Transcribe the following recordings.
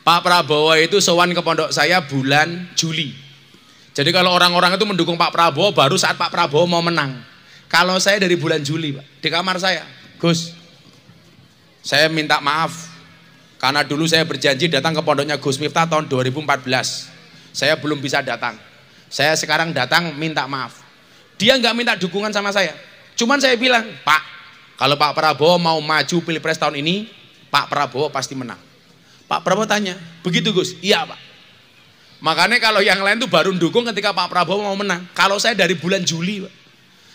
Pak Prabowo itu sowan ke pondok saya bulan Juli. Jadi kalau orang-orang itu mendukung Pak Prabowo baru saat Pak Prabowo mau menang. Kalau saya dari bulan Juli, Pak, di kamar saya, Gus, saya minta maaf karena dulu saya berjanji datang ke pondoknya Gus Miftah tahun 2014. Saya belum bisa datang. Saya sekarang datang minta maaf. Dia nggak minta dukungan sama saya. Cuman saya bilang, Pak, kalau Pak Prabowo mau maju pilpres tahun ini, Pak Prabowo pasti menang. Pak Prabowo tanya, begitu Gus? Iya Pak. Makanya kalau yang lain tuh baru mendukung ketika Pak Prabowo mau menang. Kalau saya dari bulan Juli Pak.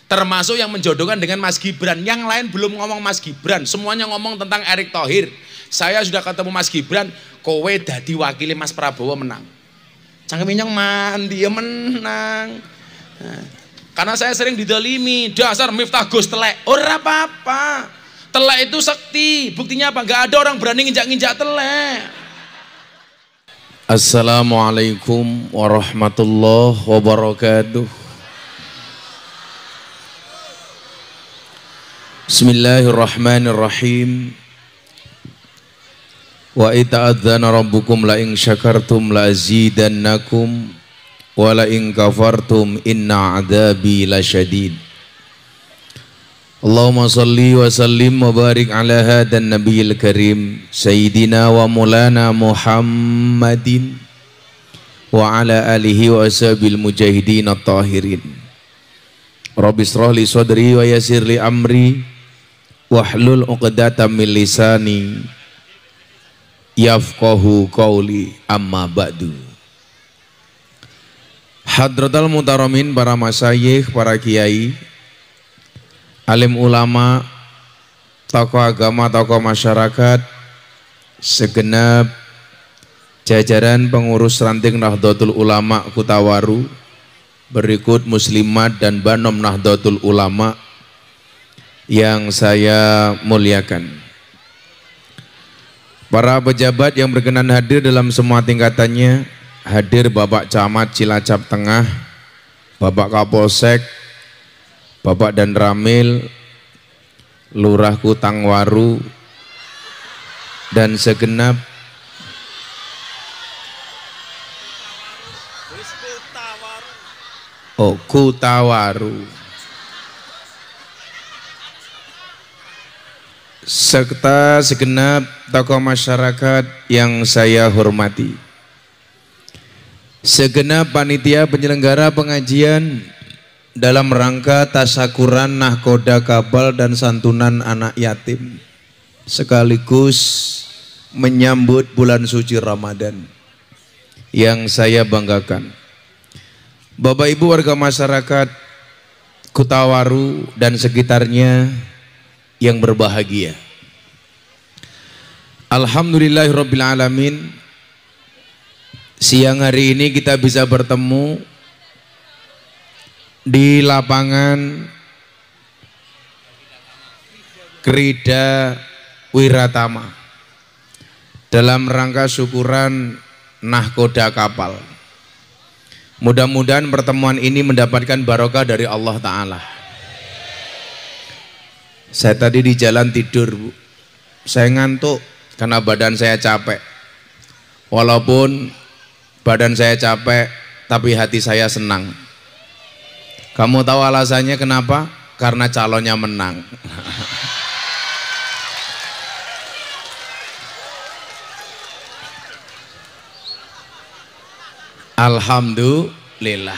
Termasuk yang menjodohkan dengan Mas Gibran. Yang lain belum ngomong Mas Gibran. Semuanya ngomong tentang Erick Thohir. Saya sudah ketemu Mas Gibran. Kowe dadi wakili Mas Prabowo menang. Cangkem minyak man, dia ya menang. Nah, karena saya sering didolimi. Dasar Miftah Gus telek. Ora apa-apa. Telek itu sakti. Buktinya apa? Gak ada orang berani nginjak-nginjak telek. Assalamualaikum warahmatullahi wabarakatuh. Bismillahirrahmanirrahim. Wa ita'adzana rabbukum la ing syakartum la azidannakum wa la ing kafartum inna adabi la syadid. Allahumma salli wa sallim wa barik ala hadan nabiyil karim Sayyidina wa mulana Muhammadin Wa ala alihi wa ashabil mujahidin at-tahirin Rabbi israh li sadri wa yasir li amri Wahlul uqdata min lisani Yafqahu qawli amma ba'du Hadratal mutaramin para masayikh, para kiai, alim ulama, tokoh agama, tokoh masyarakat, segenap jajaran pengurus ranting Nahdlatul Ulama Kutawaru, berikut Muslimat dan Banom Nahdlatul Ulama yang saya muliakan. Para pejabat yang berkenan hadir dalam semua tingkatannya, hadir Bapak Camat Cilacap Tengah, Bapak Kapolsek, Bapak dan Ramil, Lurah Kutangwaru, dan segenap Oh, Kutawaru. Serta segenap tokoh masyarakat yang saya hormati. Segenap panitia penyelenggara pengajian dalam rangka tasakuran nahkoda kabal dan santunan anak yatim sekaligus menyambut bulan suci Ramadan yang saya banggakan Bapak Ibu warga masyarakat Kutawaru dan sekitarnya yang berbahagia Alhamdulillahirrabbilalamin siang hari ini kita bisa bertemu di lapangan Krida Wiratama dalam rangka syukuran nahkoda kapal. Mudah-mudahan pertemuan ini mendapatkan barokah dari Allah Ta'ala. Saya tadi di jalan tidur, Bu. Saya ngantuk karena badan saya capek. Walaupun badan saya capek, tapi hati saya senang. Kamu tahu alasannya kenapa? Karena calonnya menang. Alhamdulillah.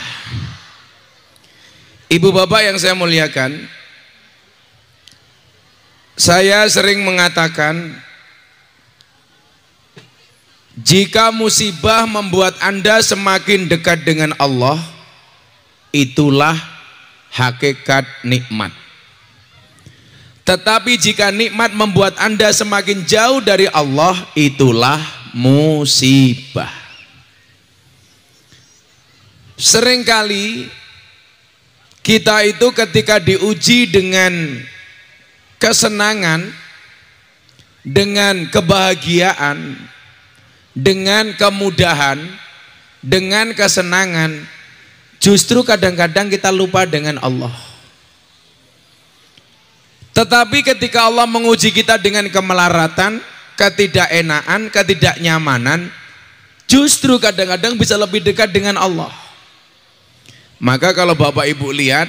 Ibu bapak yang saya muliakan, saya sering mengatakan jika musibah membuat Anda semakin dekat dengan Allah, Itulah hakikat nikmat. Tetapi jika nikmat membuat Anda semakin jauh dari Allah, itulah musibah. Seringkali kita itu ketika diuji dengan kesenangan, dengan kebahagiaan, dengan kemudahan, dengan kesenangan, Justru kadang-kadang kita lupa dengan Allah. Tetapi ketika Allah menguji kita dengan kemelaratan, ketidakenaan, ketidaknyamanan, justru kadang-kadang bisa lebih dekat dengan Allah. Maka kalau Bapak Ibu lihat,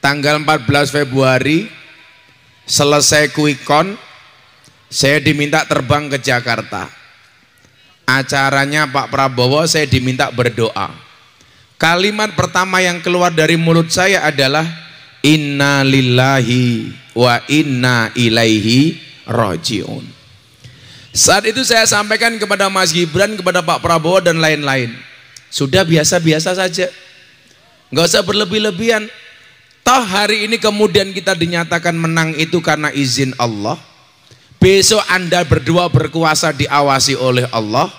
tanggal 14 Februari, selesai quick saya diminta terbang ke Jakarta. Acaranya Pak Prabowo, saya diminta berdoa Kalimat pertama yang keluar dari mulut saya adalah inna lillahi wa inna ilaihi rojiun. Saat itu saya sampaikan kepada Mas Gibran, kepada Pak Prabowo dan lain-lain. Sudah biasa-biasa saja. Gak usah berlebih-lebihan. Toh hari ini kemudian kita dinyatakan menang itu karena izin Allah. Besok Anda berdua berkuasa diawasi oleh Allah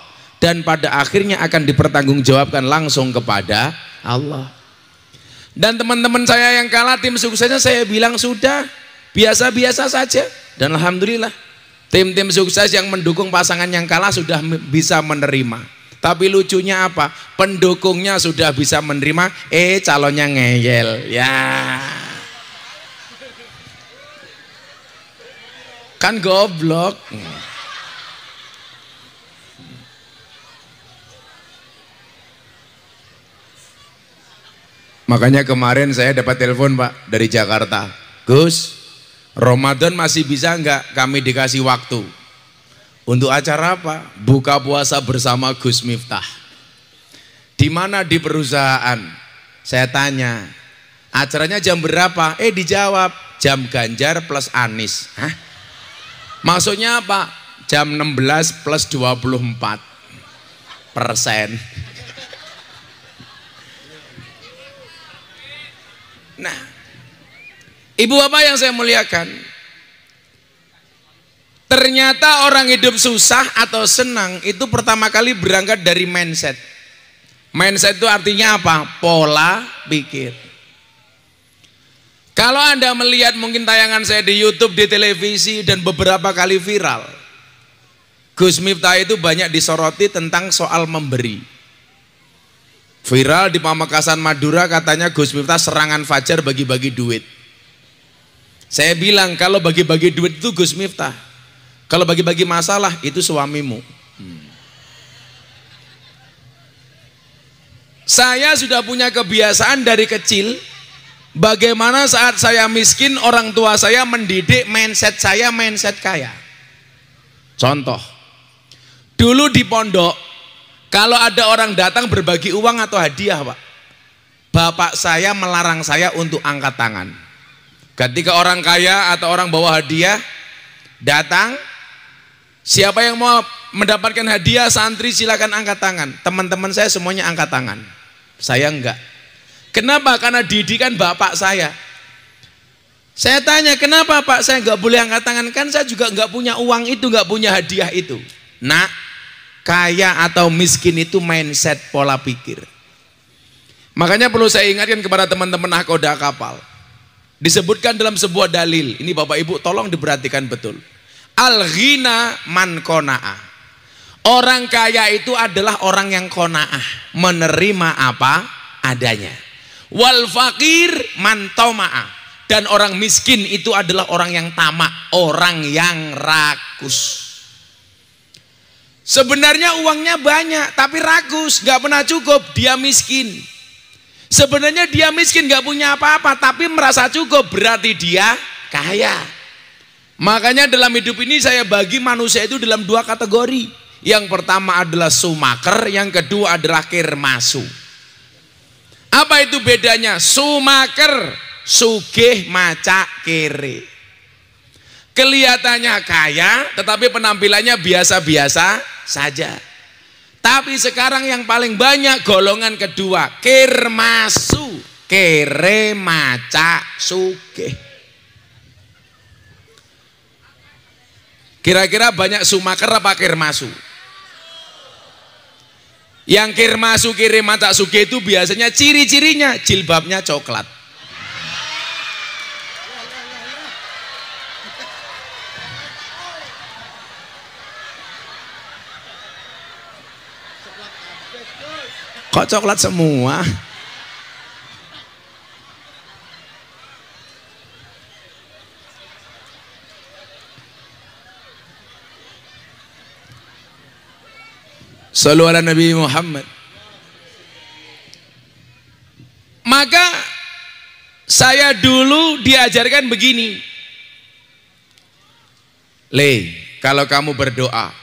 dan pada akhirnya akan dipertanggungjawabkan langsung kepada Allah dan teman-teman saya yang kalah tim suksesnya saya bilang sudah biasa-biasa saja dan Alhamdulillah tim-tim sukses yang mendukung pasangan yang kalah sudah bisa menerima tapi lucunya apa pendukungnya sudah bisa menerima eh calonnya ngeyel ya kan goblok Makanya kemarin saya dapat telepon Pak dari Jakarta. Gus, Ramadan masih bisa enggak kami dikasih waktu? Untuk acara apa? Buka puasa bersama Gus Miftah. Di mana di perusahaan? Saya tanya, acaranya jam berapa? Eh dijawab, jam Ganjar plus Anis. Hah? Maksudnya apa? Jam 16 plus 24 persen. Nah, ibu bapak yang saya muliakan, ternyata orang hidup susah atau senang itu pertama kali berangkat dari mindset. Mindset itu artinya apa? Pola pikir. Kalau Anda melihat mungkin tayangan saya di YouTube, di televisi, dan beberapa kali viral. Gus Miftah itu banyak disoroti tentang soal memberi. Viral di Pamekasan Madura katanya Gus Miftah serangan fajar bagi-bagi duit. Saya bilang kalau bagi-bagi duit itu Gus Miftah. Kalau bagi-bagi masalah itu suamimu. Hmm. Saya sudah punya kebiasaan dari kecil bagaimana saat saya miskin orang tua saya mendidik mindset saya mindset kaya. Contoh. Dulu di pondok kalau ada orang datang berbagi uang atau hadiah, Pak. Bapak saya melarang saya untuk angkat tangan. Ketika orang kaya atau orang bawa hadiah datang, siapa yang mau mendapatkan hadiah santri silakan angkat tangan. Teman-teman saya semuanya angkat tangan. Saya enggak. Kenapa? Karena didikan bapak saya. Saya tanya, kenapa Pak saya enggak boleh angkat tangan? Kan saya juga enggak punya uang itu, enggak punya hadiah itu. Nak, Kaya atau miskin itu mindset pola pikir. Makanya perlu saya ingatkan kepada teman-teman nahkoda kapal. Disebutkan dalam sebuah dalil. Ini Bapak Ibu tolong diperhatikan betul. Al-ghina man kona'ah. Orang kaya itu adalah orang yang kona'ah. Menerima apa adanya. Wal fakir man toma'ah. Dan orang miskin itu adalah orang yang tamak. Orang yang rakus. Sebenarnya uangnya banyak, tapi rakus, nggak pernah cukup, dia miskin. Sebenarnya dia miskin, nggak punya apa-apa, tapi merasa cukup, berarti dia kaya. Makanya dalam hidup ini saya bagi manusia itu dalam dua kategori. Yang pertama adalah sumaker, yang kedua adalah kirmasu. Apa itu bedanya? Sumaker, sugih maca kiri. Kelihatannya kaya, tetapi penampilannya biasa-biasa saja. Tapi sekarang yang paling banyak golongan kedua, kirmasu, kere maca suge. Kira-kira banyak sumaker apa kirmasu? Yang kirmasu kere maca suge itu biasanya ciri-cirinya jilbabnya coklat. Kok coklat semua? Saluara Nabi Muhammad. Maka saya dulu diajarkan begini. Le, kalau kamu berdoa,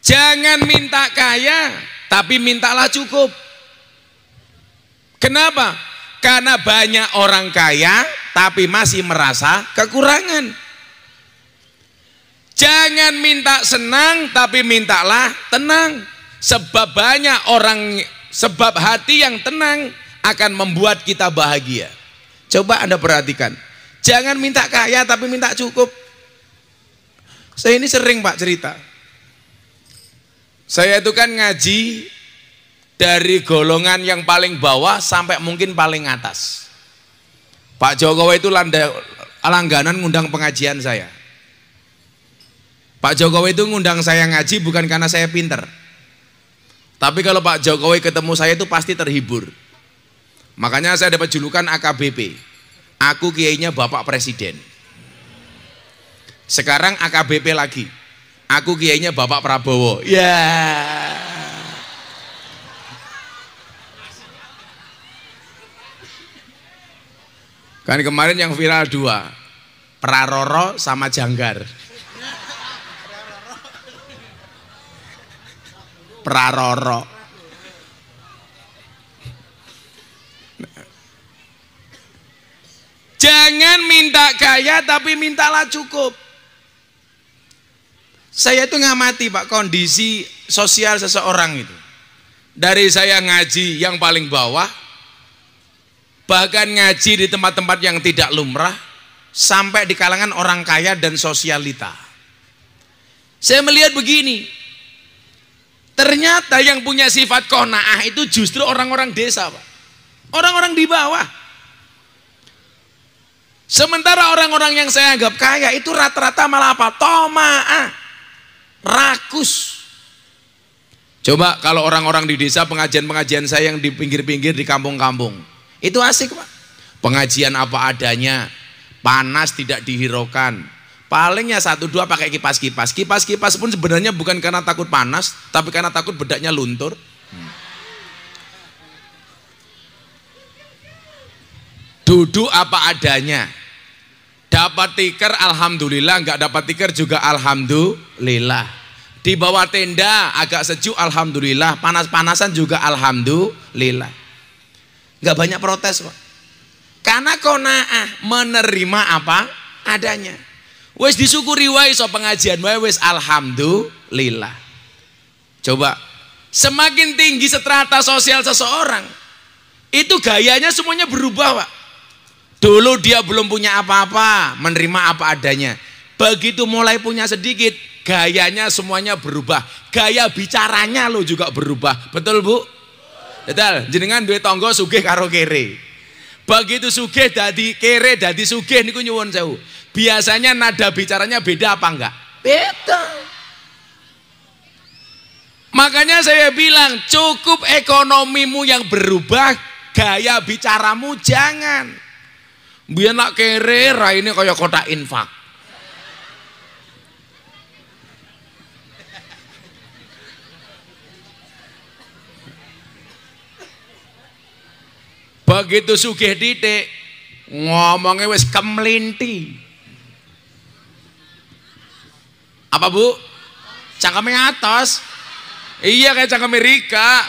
jangan minta kaya, tapi mintalah cukup. Kenapa? Karena banyak orang kaya tapi masih merasa kekurangan. Jangan minta senang tapi mintalah tenang. Sebab banyak orang sebab hati yang tenang akan membuat kita bahagia. Coba Anda perhatikan. Jangan minta kaya tapi minta cukup. Saya ini sering Pak cerita. Saya itu kan ngaji dari golongan yang paling bawah sampai mungkin paling atas. Pak Jokowi itu landa, langganan ngundang pengajian saya. Pak Jokowi itu ngundang saya ngaji bukan karena saya pinter. Tapi kalau Pak Jokowi ketemu saya itu pasti terhibur. Makanya saya dapat julukan AKBP. Aku kiainya Bapak Presiden. Sekarang AKBP lagi. Aku kiainya Bapak Prabowo. Ya. Yeah. Kan kemarin yang viral dua, Praroro sama Janggar. Praroro. Jangan minta kaya tapi mintalah cukup. Saya itu ngamati Pak kondisi sosial seseorang itu. Dari saya ngaji yang paling bawah, bahkan ngaji di tempat-tempat yang tidak lumrah, sampai di kalangan orang kaya dan sosialita. Saya melihat begini, ternyata yang punya sifat kona'ah itu justru orang-orang desa Pak. Orang-orang di bawah. Sementara orang-orang yang saya anggap kaya itu rata-rata malah apa? Toma'ah rakus. Coba kalau orang-orang di desa pengajian-pengajian saya yang di pinggir-pinggir di kampung-kampung. Itu asik Pak. Pengajian apa adanya. Panas tidak dihiraukan. Palingnya satu dua pakai kipas-kipas. Kipas-kipas pun sebenarnya bukan karena takut panas, tapi karena takut bedaknya luntur. Duduk apa adanya. Dapat tiker alhamdulillah, nggak dapat tiker juga alhamdulillah. Di bawah tenda agak sejuk alhamdulillah, panas-panasan juga alhamdulillah. Nggak banyak protes, Pak. Karena konaah menerima apa adanya. Wes disyukuri wae so pengajian wae wes alhamdulillah. Coba semakin tinggi seterata sosial seseorang, itu gayanya semuanya berubah, Pak Dulu dia belum punya apa-apa, menerima apa adanya. Begitu mulai punya sedikit, gayanya semuanya berubah. Gaya bicaranya lo juga berubah. Betul, Bu? Betul. Jenengan duit tonggo sugih karo kere. Begitu sugih dadi kere, dadi sugih niku nyuwun sewu. Biasanya nada bicaranya beda apa enggak? Beda. Makanya saya bilang, cukup ekonomimu yang berubah, gaya bicaramu jangan. Biar nak kere ini kaya kota infak. Begitu sugih titik ngomongnya wis kemelinti Apa Bu? Cangkemi atas. Iya kayak cangkemi Rika.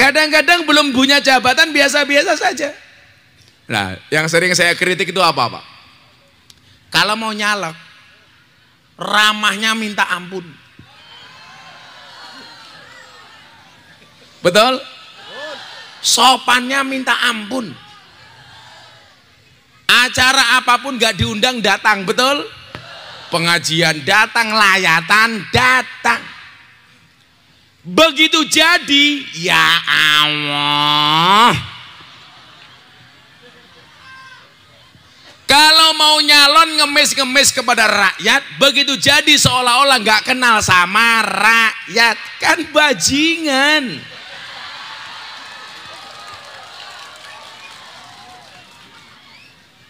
Kadang-kadang belum punya jabatan biasa-biasa saja. Nah, yang sering saya kritik itu apa, Pak? Kalau mau nyalek, ramahnya minta ampun. Betul? Sopannya minta ampun. Acara apapun gak diundang datang, betul? Pengajian datang, layatan datang. Begitu jadi, ya Allah. Kalau mau nyalon ngemis-ngemis kepada rakyat, begitu jadi seolah-olah nggak kenal sama rakyat, kan bajingan.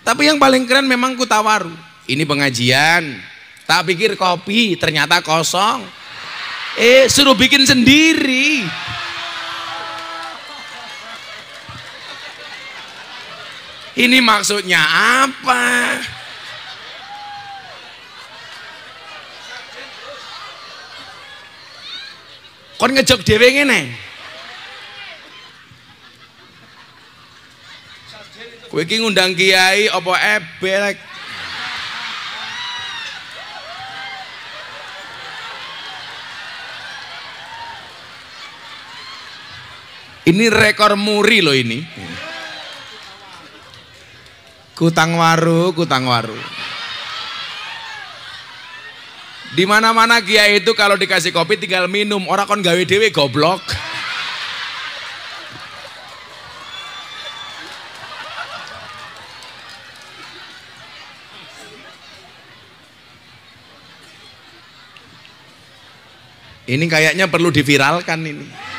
Tapi yang paling keren memang Kutawaru. Ini pengajian, tak pikir kopi, ternyata kosong. Eh, suruh bikin sendiri. Ini maksudnya apa? Kon ngejok dewe ngene. Kowe iki ngundang kiai apa ebek? Ini rekor muri loh ini. Kutang waru, kutang waru. Di mana-mana kia itu kalau dikasih kopi tinggal minum, orang kon gawe dewe goblok. Ini kayaknya perlu diviralkan ini.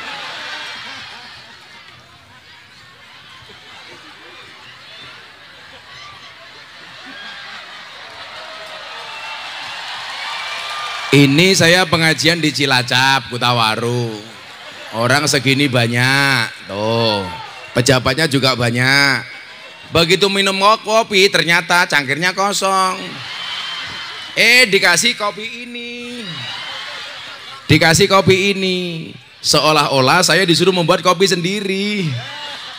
Ini saya pengajian di Cilacap, Kutawaru. Orang segini banyak, tuh. Pejabatnya juga banyak. Begitu minum kopi, ternyata cangkirnya kosong. Eh, dikasih kopi ini. Dikasih kopi ini. Seolah-olah saya disuruh membuat kopi sendiri.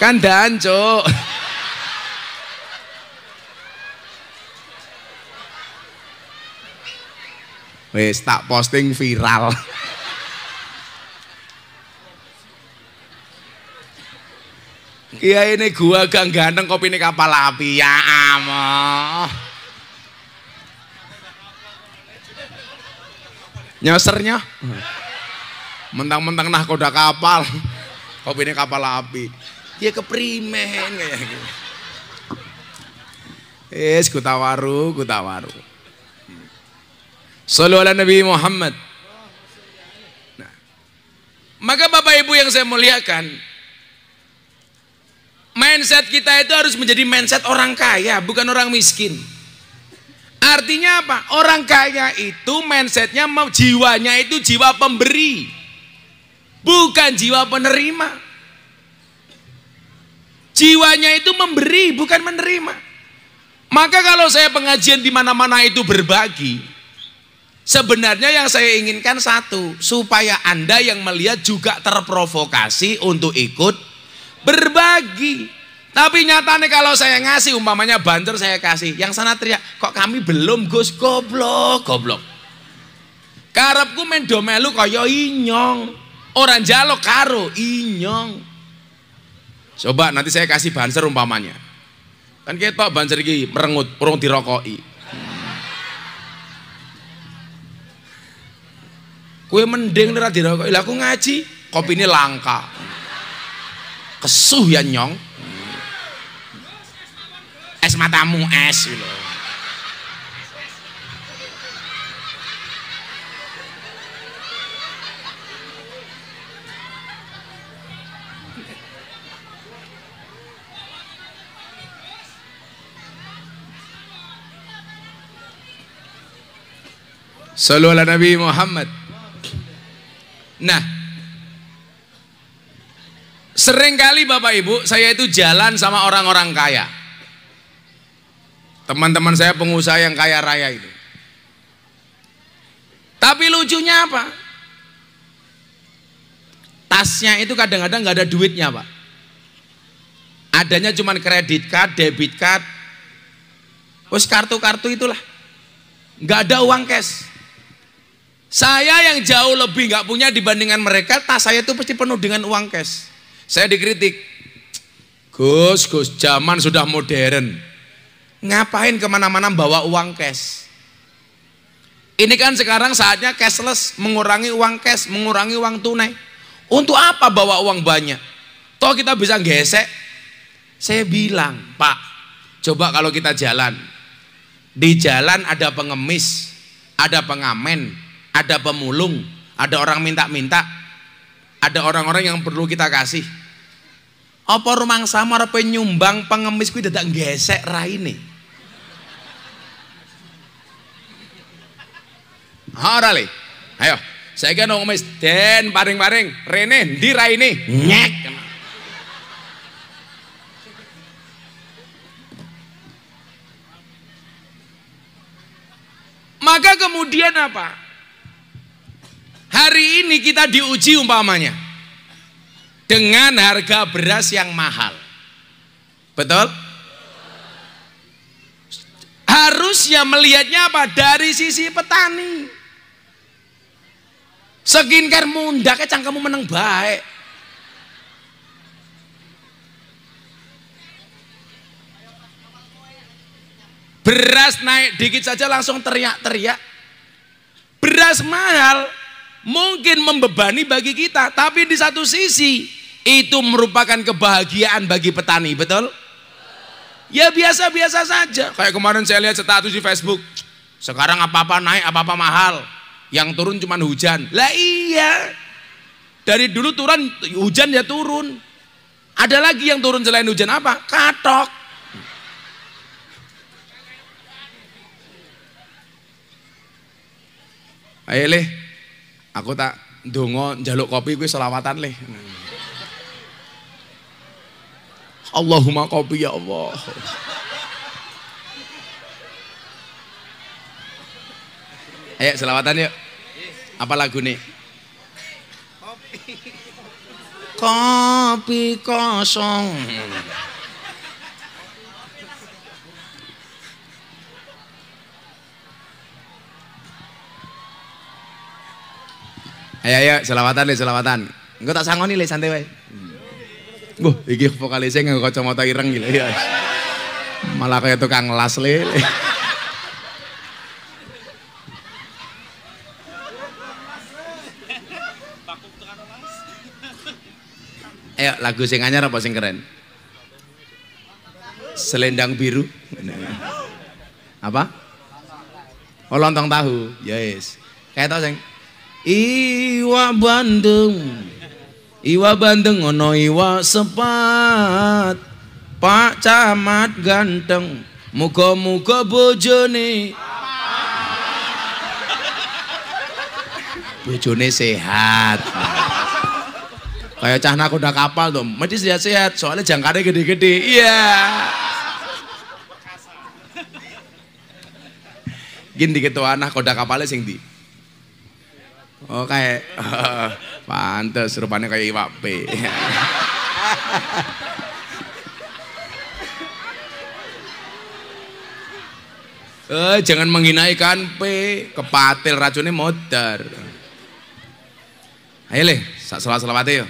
Kan dancok. Wis tak posting viral. Iya ini gua gang ganteng kopi ini kapal api ya amoh. Nyosernya. Mentang-mentang nah kuda kapal. Kopi ini kapal api. Dia keprimen kayak gitu. waru, kuta waru. Sallu ala Nabi Muhammad. Nah, maka Bapak Ibu yang saya muliakan, mindset kita itu harus menjadi mindset orang kaya, bukan orang miskin. Artinya apa? Orang kaya itu mindsetnya, jiwanya itu jiwa pemberi, bukan jiwa penerima. Jiwanya itu memberi, bukan menerima. Maka kalau saya pengajian di mana-mana itu berbagi, Sebenarnya yang saya inginkan satu, supaya Anda yang melihat juga terprovokasi untuk ikut berbagi. Tapi nyatanya kalau saya ngasih umpamanya banter saya kasih, yang sana teriak, kok kami belum Gus goblok, goblok. Karepku main domelu kaya inyong. Orang jalo karo inyong. Coba nanti saya kasih banser umpamanya. Kan kita banser ini merengut, urung dirokoki. Kue mending nih dirakoki. Lah aku ngaji, kopi ini langka. Kesuh ya nyong. Es matamu es gitu. Sallu ala Nabi Muhammad Nah, seringkali Bapak Ibu, saya itu jalan sama orang-orang kaya. Teman-teman saya pengusaha yang kaya raya itu. Tapi lucunya apa? Tasnya itu kadang-kadang nggak -kadang ada duitnya, Pak. Adanya cuma kredit card, debit card, terus kartu-kartu itulah. Nggak ada uang cash. Saya yang jauh lebih nggak punya dibandingkan mereka, tas saya itu pasti penuh dengan uang cash. Saya dikritik. Gus, Gus, zaman sudah modern. Ngapain kemana-mana bawa uang cash? Ini kan sekarang saatnya cashless, mengurangi uang cash, mengurangi uang tunai. Untuk apa bawa uang banyak? Toh kita bisa gesek. Saya bilang, Pak, coba kalau kita jalan. Di jalan ada pengemis, ada pengamen, ada pemulung, ada orang minta-minta, ada orang-orang yang perlu kita kasih. Apa rumang samar penyumbang pengemis kuwi dadak gesek raine? Ora le. Ayo, saiki nang ngemis den paring-paring, rene ndi raine? Nyek. Maka kemudian apa? Hari ini kita diuji umpamanya dengan harga beras yang mahal. Betul? Harusnya melihatnya apa? Dari sisi petani. Skincare mundaknya kamu menang baik. Beras naik dikit saja langsung teriak-teriak. Beras mahal, mungkin membebani bagi kita, tapi di satu sisi itu merupakan kebahagiaan bagi petani, betul? Ya biasa-biasa saja. Kayak kemarin saya lihat status di Facebook, sekarang apa-apa naik, apa-apa mahal, yang turun cuma hujan. Lah iya. Dari dulu turun hujan ya turun. Ada lagi yang turun selain hujan apa? Katok. Ayo leh, Aku tak dongo jaluk kopi gue selawatan leh. Allahumma kopi ya Allah. Ayo selawatan yuk. Apa lagu nih? Kopi kosong. Ayo ayo selawatan le selawatan. Engko tak sangoni le santai wae. Wah, iki vokalise nganggo kacamata ireng gila ya. Malah kayak tukang las le. Ayo lagu sing anyar apa sing keren? Selendang biru. Apa? Oh lontong tahu. Yes. Ya, kayak tau sing Iwa Bandeng Iwa Bandeng ono iwa sepat Pak Camat ganteng muka muka bojone bojone sehat kayak cah kuda kapal tuh mesti sehat-sehat soalnya jangkarnya gede-gede iya yeah. gini ketua anak koda kapalnya sing di Oh kayak pantes rupanya kayak iwak P. eh jangan menghina ikan P, kepatil racunnya modar. Ayo leh, salah salah selawat yo.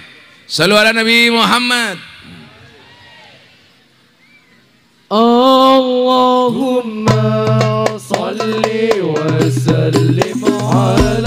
Salu Nabi Muhammad. Allahumma salli wa sallim ala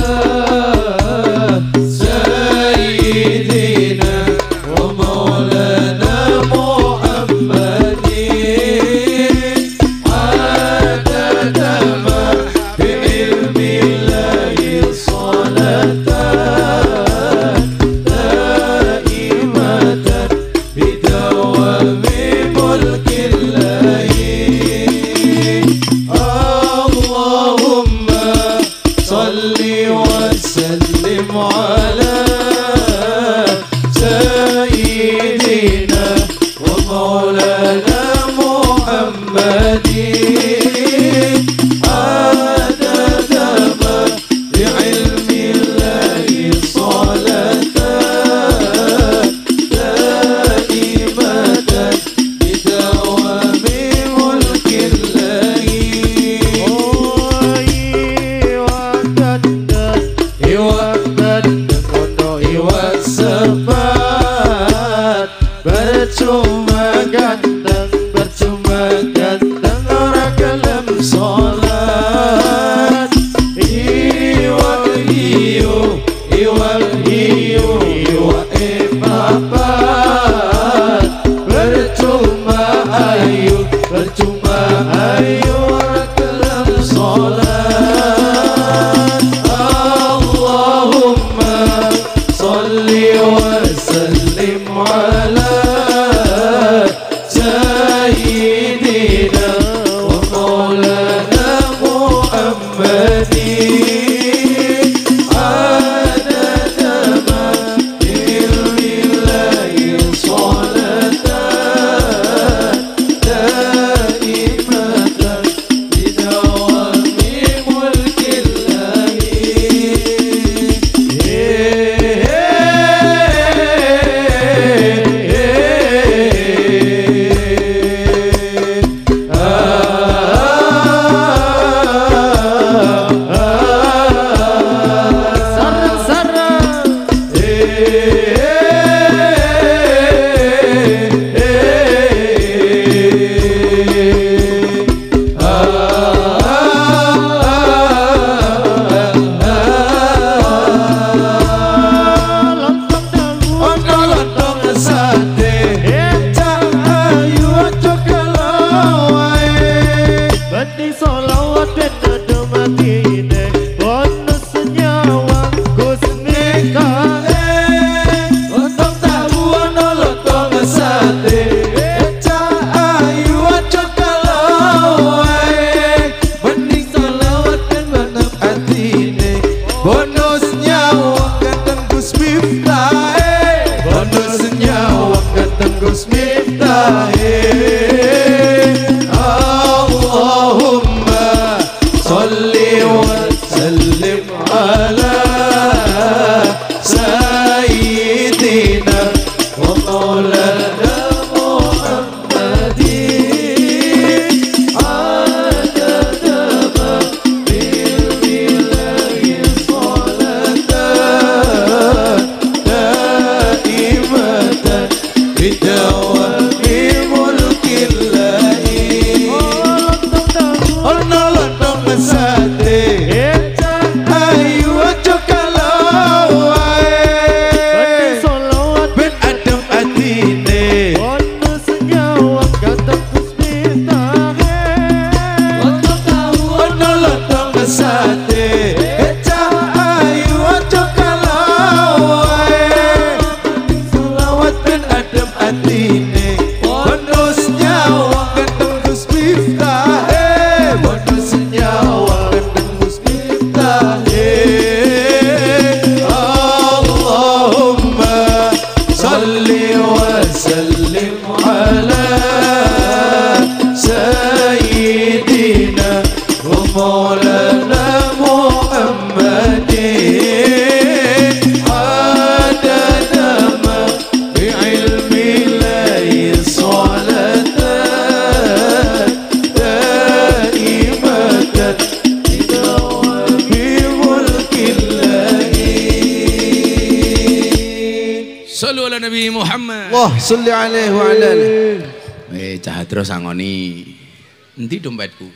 ditakoni, "Endi dompetku?"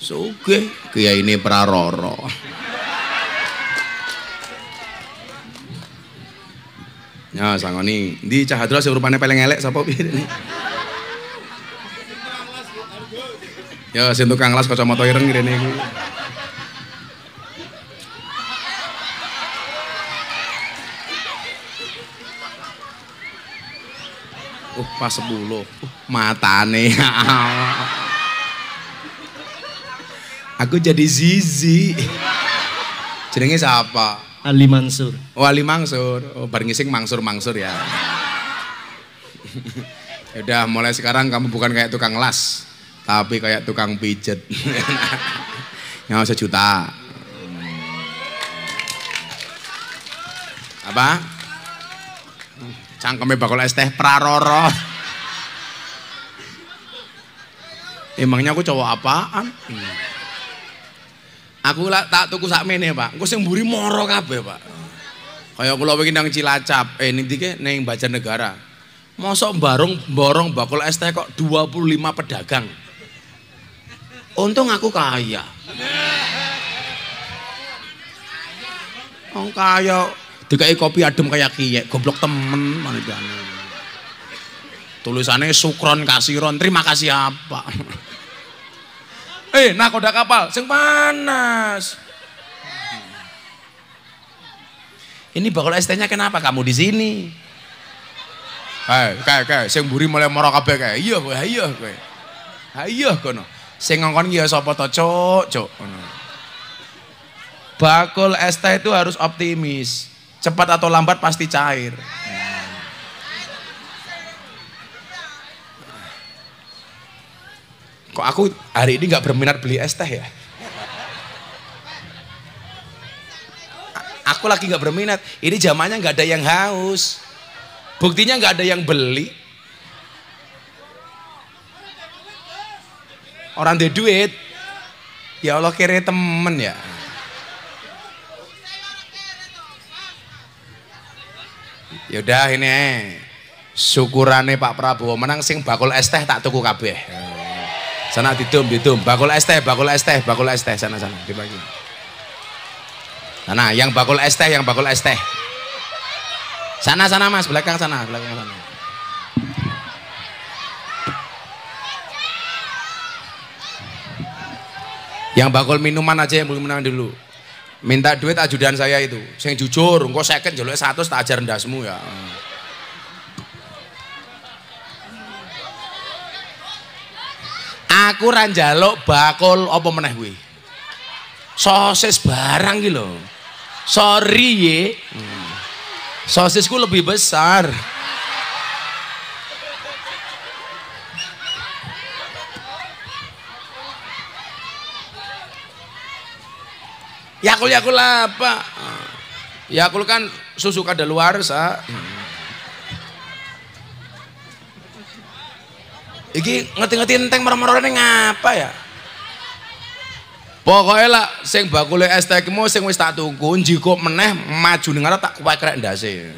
Suge so, ini praroro Ya sangoni, endi cah hadra sing rupane paling elek sapa piye ini? Ya sing tukang las kacamata ireng gini iki. pas 10. mata matane. Aku jadi Zizi. Jenenge siapa? Ali Mansur. Oh Ali Mansur. Oh, bar Mansur-Mansur ya. Udah mulai sekarang kamu bukan kayak tukang las, tapi kayak tukang pijet. Yang sejuta. Apa? Cangkeme bakul es teh praroro. Emangnya aku cowok apaan? Aku lah tak tuku mene, Pak. Engko sing mburi moro kabeh, Pak. Kayak kula wingi nang Cilacap, eh ning dike ning negara. Mosok barong borong bakul es teh kok 25 pedagang. Untung aku kaya. Wong kaya dikai kopi adem kayak kiye, goblok temen manajane. Tulisannya sukron kasiron, terima kasih apa? Eh, nakoda kapal, sing panas. Ini bakal ST-nya kenapa kamu di sini? Hei, eh, kayak kayak sing buri mulai merok kabeh kayak. Iya kue, iya kue, iya kono. Sing ngongkon ya sapa to, cok, Cuk. Bakul ST itu harus optimis. Cepat atau lambat pasti cair. Hmm. kok aku hari ini nggak berminat beli es teh ya? aku lagi nggak berminat. Ini zamannya nggak ada yang haus. Buktinya nggak ada yang beli. Orang di duit. Ya Allah kere temen ya. Yaudah ini syukurane Pak Prabowo menang sing bakul es teh tak tuku kabeh. Sana ditum ditum Bakul es teh, bakul es teh, bakul es teh sana sana dibagi. Sana yang bakul es teh, yang bakul es teh. Sana sana Mas, belakang sana, belakang sana. Yang bakul minuman aja yang belum menang dulu. Minta duit ajudan saya itu. saya jujur, engkau second njaluk satu tak ajar semua ya. aku ranjaluk bakul apa meneh kuwi. Sosis barang iki lho. Sorry ye. Sosisku lebih besar. Yakul yakul apa? Yakul kan susu kadaluarsa. Hmm. iki ngerti-ngerti enteng meremorone ngapa ya pokoknya lah sing bakule estekmu sing wis tak tunggu jikok meneh maju ning tak kuwi krek ndase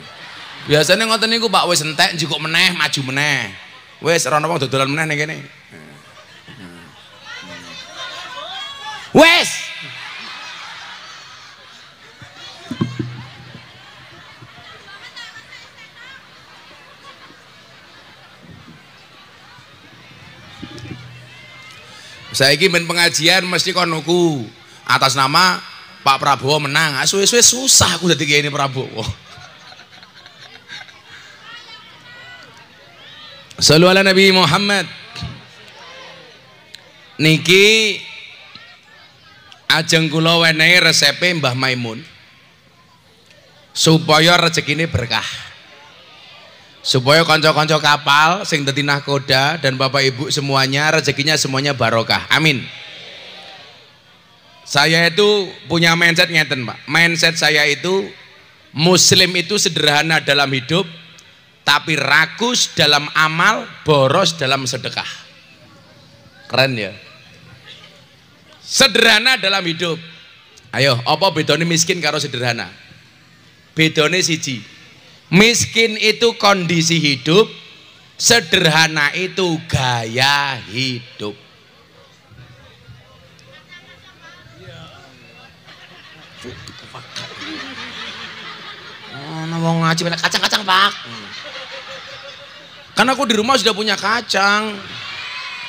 biasanya ngoten niku Pak wis entek jikok meneh maju meneh wis ana wong dodolan meneh ning kene wes Saya main pengajian mesti konoku atas nama Pak Prabowo menang. Ah, suwe-suwe susah aku jadi ini Prabowo. selalu ala Nabi Muhammad. Niki ajeng kula wenehi resepe Mbah Maimun supaya rezekine berkah supaya konco-konco kapal sing dadi nahkoda dan Bapak Ibu semuanya rezekinya semuanya barokah. Amin. Saya itu punya mindset ngeten, Pak. Mindset saya itu muslim itu sederhana dalam hidup tapi rakus dalam amal, boros dalam sedekah. Keren ya. Sederhana dalam hidup. Ayo, apa bedone miskin karo sederhana? Bedone siji, miskin itu kondisi hidup sederhana itu gaya hidup Mana mau ngaji kacang-kacang pak? Karena aku di rumah sudah punya kacang,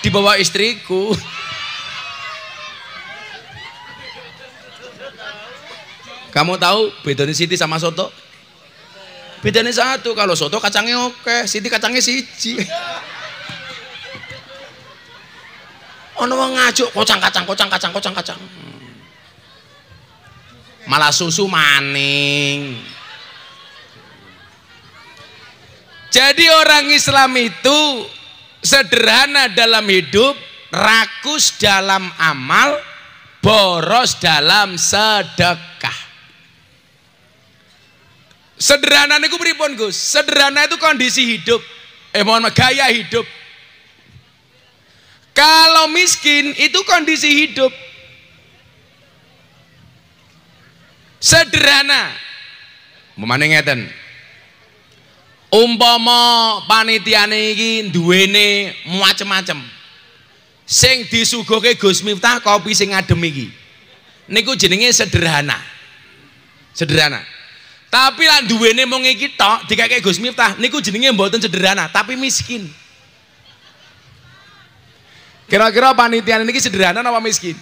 dibawa istriku. Kamu tahu bedanya Siti sama Soto? bedanya satu kalau soto kacangnya oke siti kacangnya siji ono wong ngajuk kocang kacang kocang kacang kocang kacang malah susu maning jadi orang Islam itu sederhana dalam hidup rakus dalam amal boros dalam sedekah Sederhana niku pripun, Gus? Sederhana itu kondisi hidup. Eh mohon maaf, gaya hidup. Kalau miskin itu kondisi hidup. Sederhana. Memane ngeten. Umpama panitiane iki duwene macem-macem. Sing disuguhke Gus Miftah kopi sing adem iki. Niku jenenge sederhana. Sederhana. Tapi lan duwene mung iki tok dikekek Gus Miftah niku jenenge mboten sederhana tapi miskin. Kira-kira panitian ini sederhana apa miskin?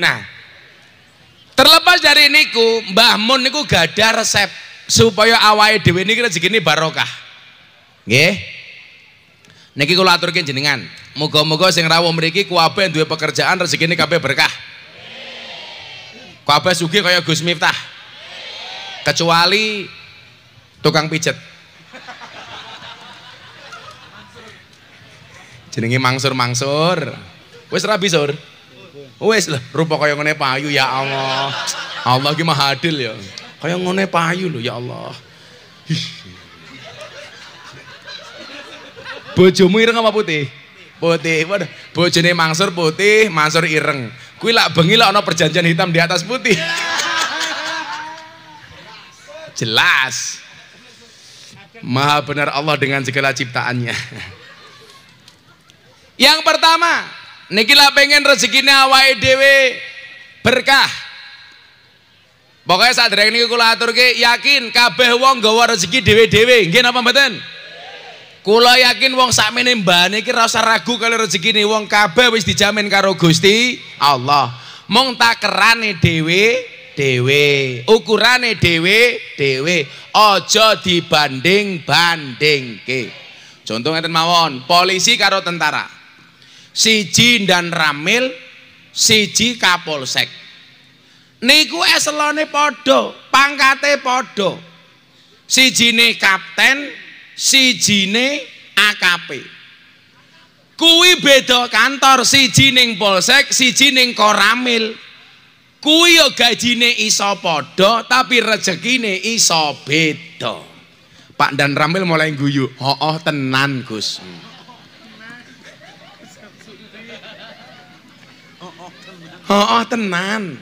Nah, terlepas dari niku, Mbah Mun niku gada resep supaya dewi ini niki segini barokah. Nggih. Niki kula aturke jenengan. Muga-muga sing rawuh mriki kuwabe duwe pekerjaan rezeki ini kabeh berkah. Kabeh sugih kaya Gus Miftah. Kecuali tukang pijet. Jenenge mangsur-mangsur. Wis ora bisa. Wis lah, rupa kaya ngene payu ya Allah. Allah ki maha adil ya. Kaya ngene payu lho ya Allah. Bojomu ireng apa putih? Putih. Waduh, bojone mangsur putih, mangsur ireng. Kuwi lak bengi lak ana perjanjian hitam di atas putih. Jelas. Maha benar Allah dengan segala ciptaannya. Yang pertama, niki lah pengen rezekine awake dhewe berkah. Pokoknya saat ini kula aturke yakin kabeh wong gawa rezeki dhewe-dhewe. Nggih napa mboten? Kula yakin wong sakmene mbane iki ora usah ragu kali rezekine wong kabeh wis dijamin karo Gusti Allah. Mung kerane dhewe dhewe, ukurane dhewe dhewe. Aja dibanding-bandingke. Contoh ngeten mawon, polisi karo tentara. Siji dan Ramil, siji Kapolsek. Niku eselone padha, pangkate padha. Sijine kapten, Si jine AKP. kui beda kantor, si jining polsek, si jining Koramil. kui yo gajine iso podo tapi rezekine iso beda. Pak Dan Ramil mulai guyu, oh oh tenan, Gus." oh oh tenan.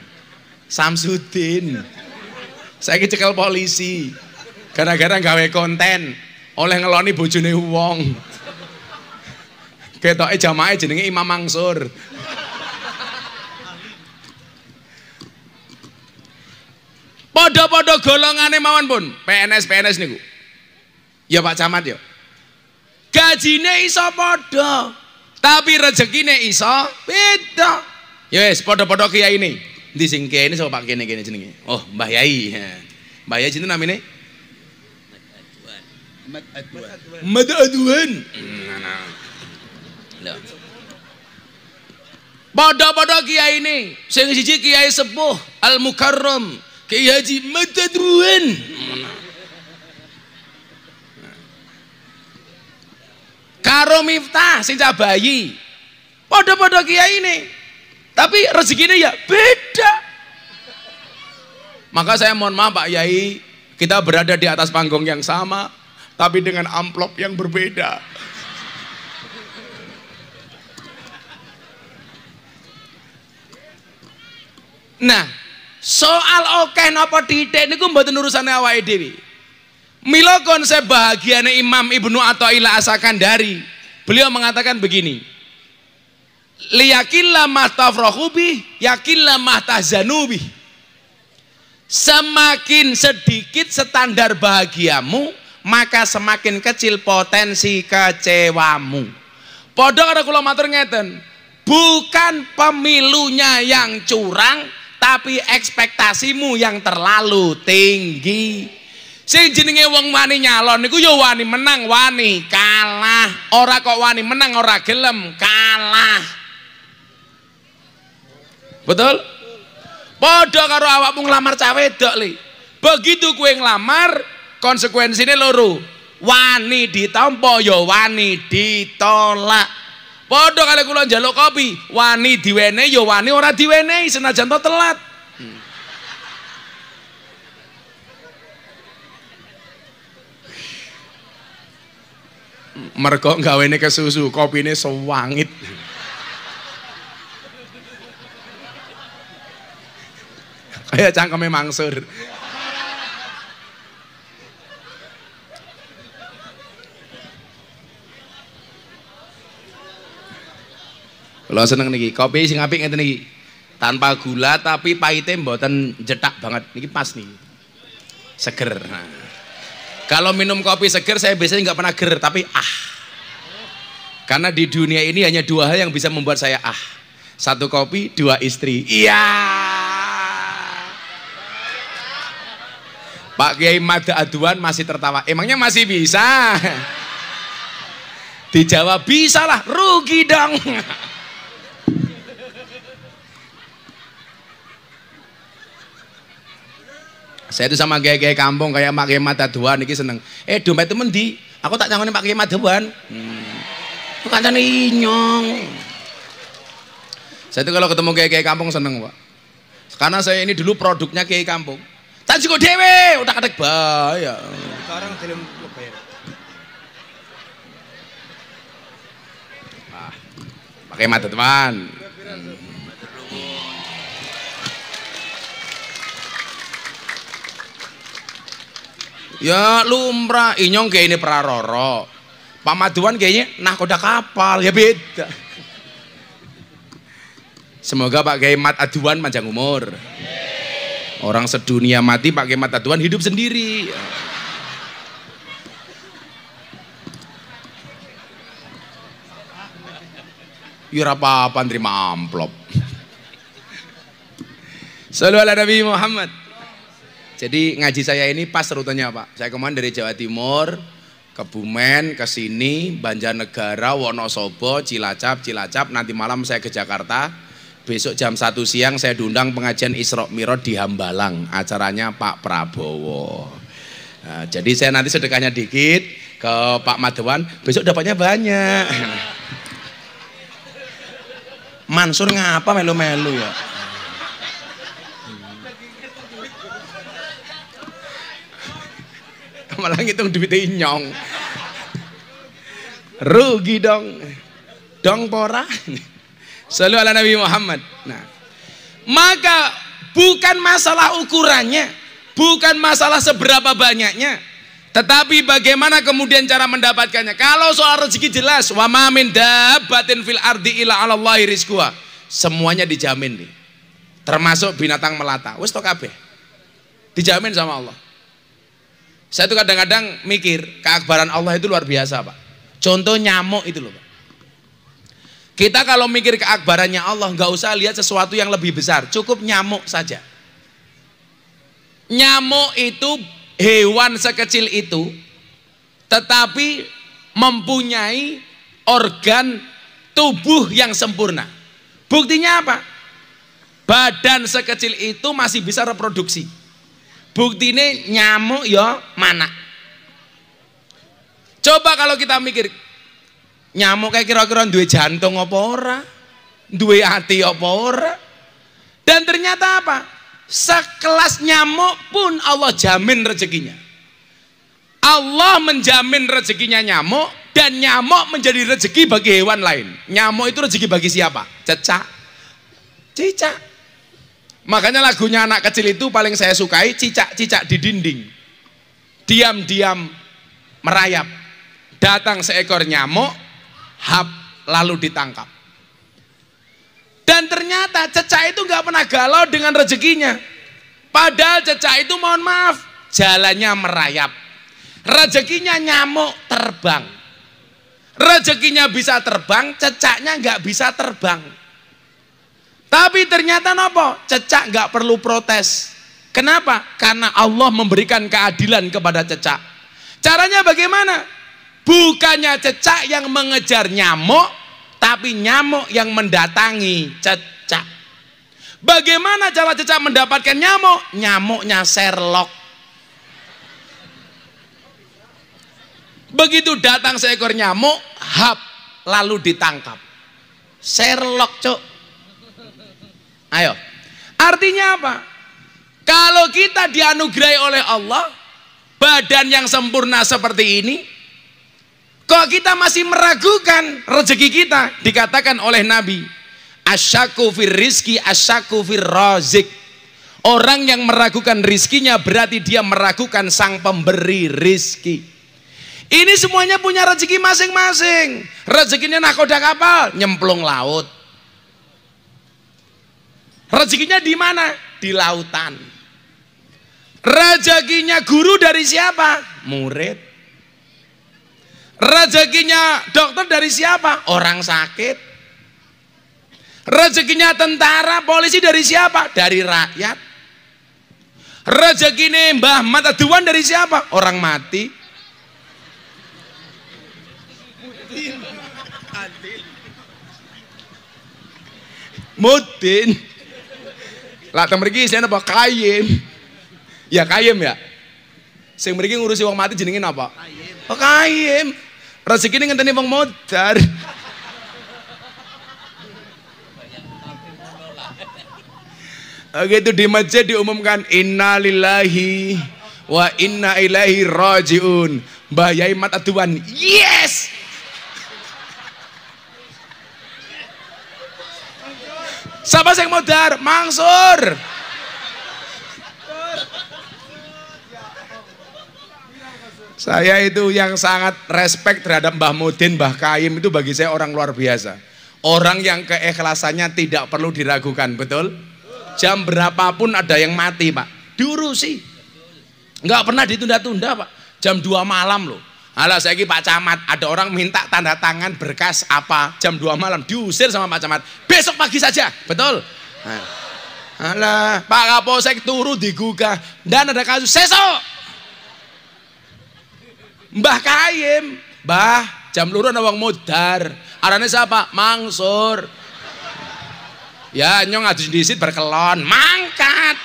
Samsudin. Saya kecekel polisi. Gara-gara gawe konten, oleh ngeloni bojone wong. Ketoke jamaah jenenge Imam Mangsur. Podo-podo golongane mawon pun, PNS PNS niku. Ya Pak Camat ya. Gajine iso podo, tapi rezekine iso beda. Ya wis podo-podo kiai ini. Ndi sing kiai ini sapa Pak kene kene jenenge? Oh, Mbah Yai. Mbah Yai jenenge namine? mad aduan, hmm, nah, nah. Pada pada kiai ini, sing siji kiai sepuh Al Mukarram, Kiai Haji Madadruen. Hmm, nah. Karo Miftah sing cah bayi. Pada pada kiai ini. Tapi rezekinya ya beda. Maka saya mohon maaf Pak Yai, kita berada di atas panggung yang sama, tapi dengan amplop yang berbeda. Nah, soal okeh napa titik niku mboten urusane awake dhewe. Mila konsep bahagiane Imam Ibnu Athaillah dari. Beliau mengatakan begini. Liyakillah mahtafrahu bih, yakillah mahtazanu Semakin sedikit standar bahagiamu, maka semakin kecil potensi kecewamu. Podok karo kula matur ngeten, bukan pemilunya yang curang, tapi ekspektasimu yang terlalu tinggi. Sing jenenge wong wani nyalon niku ya wani menang, wani kalah. Ora kok wani menang ora gelem, kalah. Betul? Podok karo awakmu nglamar cah wedok li. Begitu kue ngelamar, konsekuensine loro wani ditompo, ya wani ditolak padha kali kula njaluk kopi wani diwene ya wani ora diwene, senajan to telat hmm. mergo gawene kopi ini sewangit kayak cangkeme mangsur Kalau seneng niki, kopi sing apik ngeten niki. Tanpa gula tapi pahitnya mboten jetak banget. Niki pas nih. Seger. Nah. Kalau minum kopi seger saya biasanya nggak pernah ger, tapi ah. Karena di dunia ini hanya dua hal yang bisa membuat saya ah. Satu kopi, dua istri. Iya. Pak Kiai Mada Aduan masih tertawa. Emangnya masih bisa? Dijawab bisa lah, rugi dong. Saya itu sama gaya-gaya kampung kayak pakai mata Madaduan ini seneng. Eh dompet itu mendi? Aku tak canggungin Pak mata Madaduan. Hmm. Kancane inyong. Saya itu kalau ketemu gaya-gaya kampung seneng, Pak. Karena saya ini dulu produknya gaya kampung. Tak juga dewe, udah kadek bahaya. Sekarang film bayar Pakai mata teman. Ya lumrah, inyong kayak ini praroro. Pamaduan kayaknya nah nahkoda kapal, ya beda. Semoga Pak kayak Mat Aduan panjang umur. Orang sedunia mati Pak kayak Mat Aduan hidup sendiri. Yura ya, apa-apa terima amplop. Salam ala Nabi Muhammad. Jadi ngaji saya ini pas rutenya Pak. Saya kemarin dari Jawa Timur ke Bumen, ke sini, Banjarnegara, Wonosobo, Cilacap, Cilacap, nanti malam saya ke Jakarta. Besok jam 1 siang saya diundang pengajian Isra Mirot di Hambalang, acaranya Pak Prabowo. Nah, jadi saya nanti sedekahnya dikit ke Pak Madewan, besok dapatnya banyak. Mansur ngapa melu-melu ya? malah ngitung duitnya nyong rugi dong dong pora selalu ala Nabi Muhammad nah maka bukan masalah ukurannya bukan masalah seberapa banyaknya tetapi bagaimana kemudian cara mendapatkannya kalau soal rezeki jelas wa mamin dabatin fil ardi ila semuanya dijamin nih Termasuk binatang melata. Wis to kabeh. Dijamin sama Allah. Saya tuh kadang-kadang mikir keakbaran Allah itu luar biasa, Pak. Contoh nyamuk itu loh, Pak. Kita kalau mikir keakbarannya Allah nggak usah lihat sesuatu yang lebih besar, cukup nyamuk saja. Nyamuk itu hewan sekecil itu, tetapi mempunyai organ tubuh yang sempurna. Buktinya apa? Badan sekecil itu masih bisa reproduksi. Bukti ini nyamuk ya mana. Coba kalau kita mikir, nyamuk kayak kira-kira dua jantung apa ora? dua hati apa ora? Dan ternyata apa? Sekelas nyamuk pun Allah jamin rezekinya. Allah menjamin rezekinya nyamuk dan nyamuk menjadi rezeki bagi hewan lain. Nyamuk itu rezeki bagi siapa? Cecak. Cicak. Makanya lagunya anak kecil itu paling saya sukai cicak-cicak di dinding. Diam-diam merayap. Datang seekor nyamuk, hap lalu ditangkap. Dan ternyata cecak itu nggak pernah galau dengan rezekinya. Padahal cecak itu mohon maaf, jalannya merayap. Rezekinya nyamuk terbang. Rezekinya bisa terbang, cecaknya nggak bisa terbang tapi ternyata nopo, cecak nggak perlu protes. Kenapa? Karena Allah memberikan keadilan kepada cecak. Caranya bagaimana? Bukannya cecak yang mengejar nyamuk, tapi nyamuk yang mendatangi cecak. Bagaimana cara cecak mendapatkan nyamuk? Nyamuknya Sherlock. Begitu datang seekor nyamuk, hap, lalu ditangkap. Sherlock, cok Ayo. Artinya apa? Kalau kita dianugerahi oleh Allah, badan yang sempurna seperti ini, kok kita masih meragukan rezeki kita? Dikatakan oleh Nabi, asyaku fir rizki, asyaku fir rozik. Orang yang meragukan rizkinya berarti dia meragukan sang pemberi rizki. Ini semuanya punya rezeki masing-masing. Rezekinya nakoda kapal, nyemplung laut. Rezekinya di mana? Di lautan. Rezekinya guru dari siapa? Murid. Rezekinya dokter dari siapa? Orang sakit. Rezekinya tentara, polisi dari siapa? Dari rakyat. Rezekinya ini Mbah Mata Duan dari siapa? Orang mati. Mudin. Mudin. Lah teng mriki isine apa? Kayem. Ya kayem ya. Sing mriki ngurusi wong mati jenenge apa? Kayem. Oh, kayem. Rezekine ngenteni wong modar. Oh, itu di masjid diumumkan inna lillahi wa inna ilaihi rajiun. Mbah Yai Aduan. Yes! Siapa sih yang dar? Mangsur. Saya itu yang sangat respect terhadap Mbah Mudin, Mbah Kaim itu bagi saya orang luar biasa. Orang yang keikhlasannya tidak perlu diragukan, betul? Jam berapapun ada yang mati, Pak. Diurusi. Enggak pernah ditunda-tunda, Pak. Jam 2 malam loh Halo, saya ini Pak Camat. Ada orang minta tanda tangan berkas apa jam 2 malam diusir sama Pak Camat. Besok pagi saja, betul? Halo, Pak Kapolsek turu digugah dan ada kasus seso, Mbah Kaim, Mbah jam luru nawang mudar. Arane siapa? Mangsur. Ya, nyong adus disit berkelon, mangkat.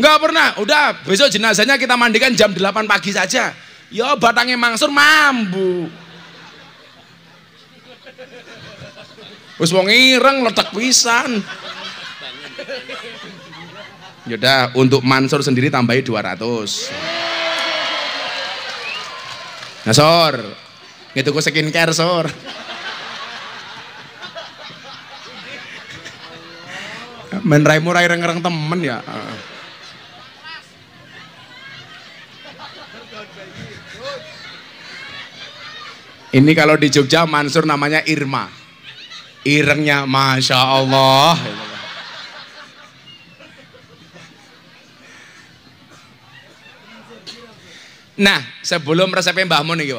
Enggak pernah. Udah, besok jenazahnya kita mandikan jam 8 pagi saja. Ya batangnya mangsur mambu. Wis wong ireng letek pisan. Yaudah, untuk Mansur sendiri tambahi 200. Nah, Sor. itu ku skincare, Sor. Menraimu rai reng temen ya. Ini kalau di Jogja Mansur namanya Irma. Irengnya Masya Allah. Nah, sebelum resepnya Mbah Mun ini,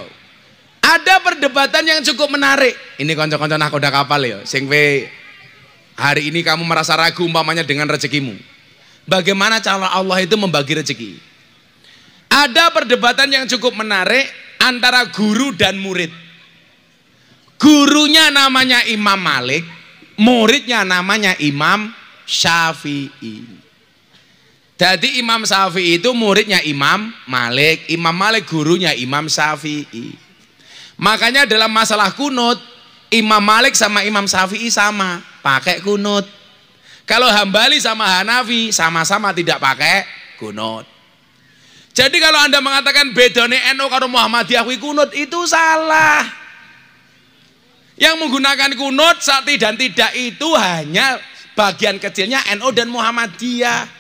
Ada perdebatan yang cukup menarik. Ini konco-konco nah kuda kapal ya, Singwe, hari ini kamu merasa ragu umpamanya dengan rezekimu. Bagaimana cara Allah itu membagi rezeki? Ada perdebatan yang cukup menarik antara guru dan murid. Gurunya namanya Imam Malik, muridnya namanya Imam Syafi'i. Jadi Imam Syafi'i itu muridnya Imam Malik, Imam Malik gurunya Imam Syafi'i. Makanya dalam masalah kunut, Imam Malik sama Imam Syafi'i sama, pakai kunut. Kalau Hambali sama Hanafi sama-sama tidak pakai kunut. Jadi kalau Anda mengatakan bedone NU karo Muhammadiyah kuwi kunut itu salah. Yang menggunakan kunut sakti dan tidak itu hanya bagian kecilnya NU dan Muhammadiyah.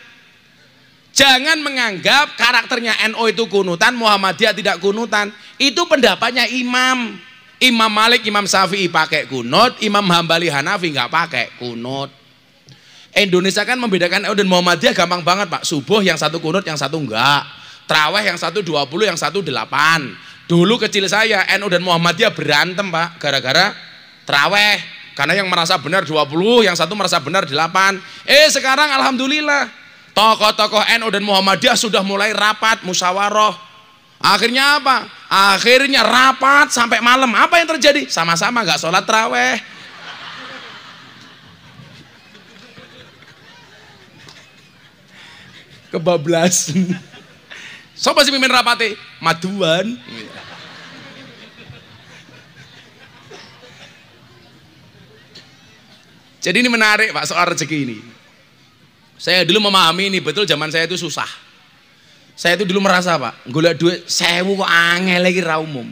Jangan menganggap karakternya NU itu kunutan, Muhammadiyah tidak kunutan. Itu pendapatnya imam. Imam Malik, Imam Syafi'i pakai kunut, Imam Hambali Hanafi nggak pakai kunut. Indonesia kan membedakan NU dan Muhammadiyah gampang banget Pak. Subuh yang satu kunut, yang satu enggak Traweh yang satu dua puluh yang satu delapan. Dulu kecil saya, NU dan Muhammadiyah berantem Pak, gara-gara traweh. Karena yang merasa benar dua puluh, yang satu merasa benar delapan. Eh sekarang Alhamdulillah, tokoh-tokoh NU dan Muhammadiyah sudah mulai rapat, musyawarah. Akhirnya apa? Akhirnya rapat sampai malam. Apa yang terjadi? Sama-sama nggak sholat traweh. Kebablasan. Sopo sih mimpin rapate? Maduan. Jadi ini menarik Pak soal rezeki ini. Saya dulu memahami ini betul zaman saya itu susah. Saya itu dulu merasa Pak, gula duit sewu kok angel lagi raumum.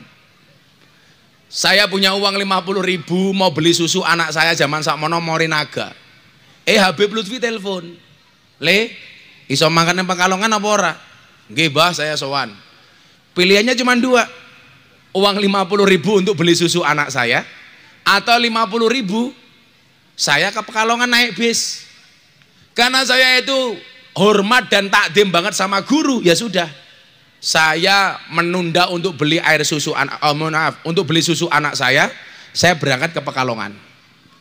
Saya punya uang 50 ribu mau beli susu anak saya zaman sakmono Morinaga. Eh Habib Lutfi telepon. Le, iso makan yang pekalongan apa ora? Gebah saya sowan. Pilihannya cuma dua. Uang 50 ribu untuk beli susu anak saya. Atau 50 ribu saya ke Pekalongan naik bis. Karena saya itu hormat dan takdim banget sama guru. Ya sudah. Saya menunda untuk beli air susu anak, oh, maaf, untuk beli susu anak saya. Saya berangkat ke Pekalongan.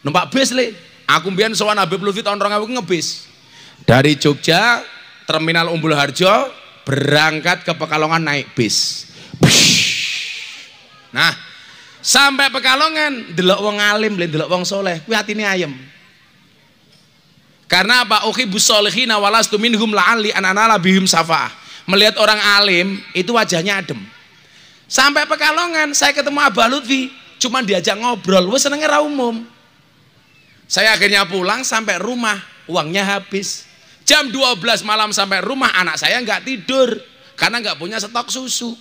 Numpak bis le. Aku mbiyen sowan Habib Lutfi tahun 2000 ngebis. Dari Jogja Terminal Umbul Harjo berangkat ke Pekalongan naik bis. Nah, sampai Pekalongan delok wong alim, delok wong soleh, kuwi ini ayam. Karena apa? Oke, Ukhibu sholihina walastu minhum la'ali ananala bihum safa. Melihat orang alim, itu wajahnya adem. Sampai Pekalongan, saya ketemu Abah Lutfi, cuman diajak ngobrol, wes senengnya ra umum. Saya akhirnya pulang sampai rumah, uangnya habis. Jam 12 malam sampai rumah anak saya nggak tidur karena nggak punya stok susu.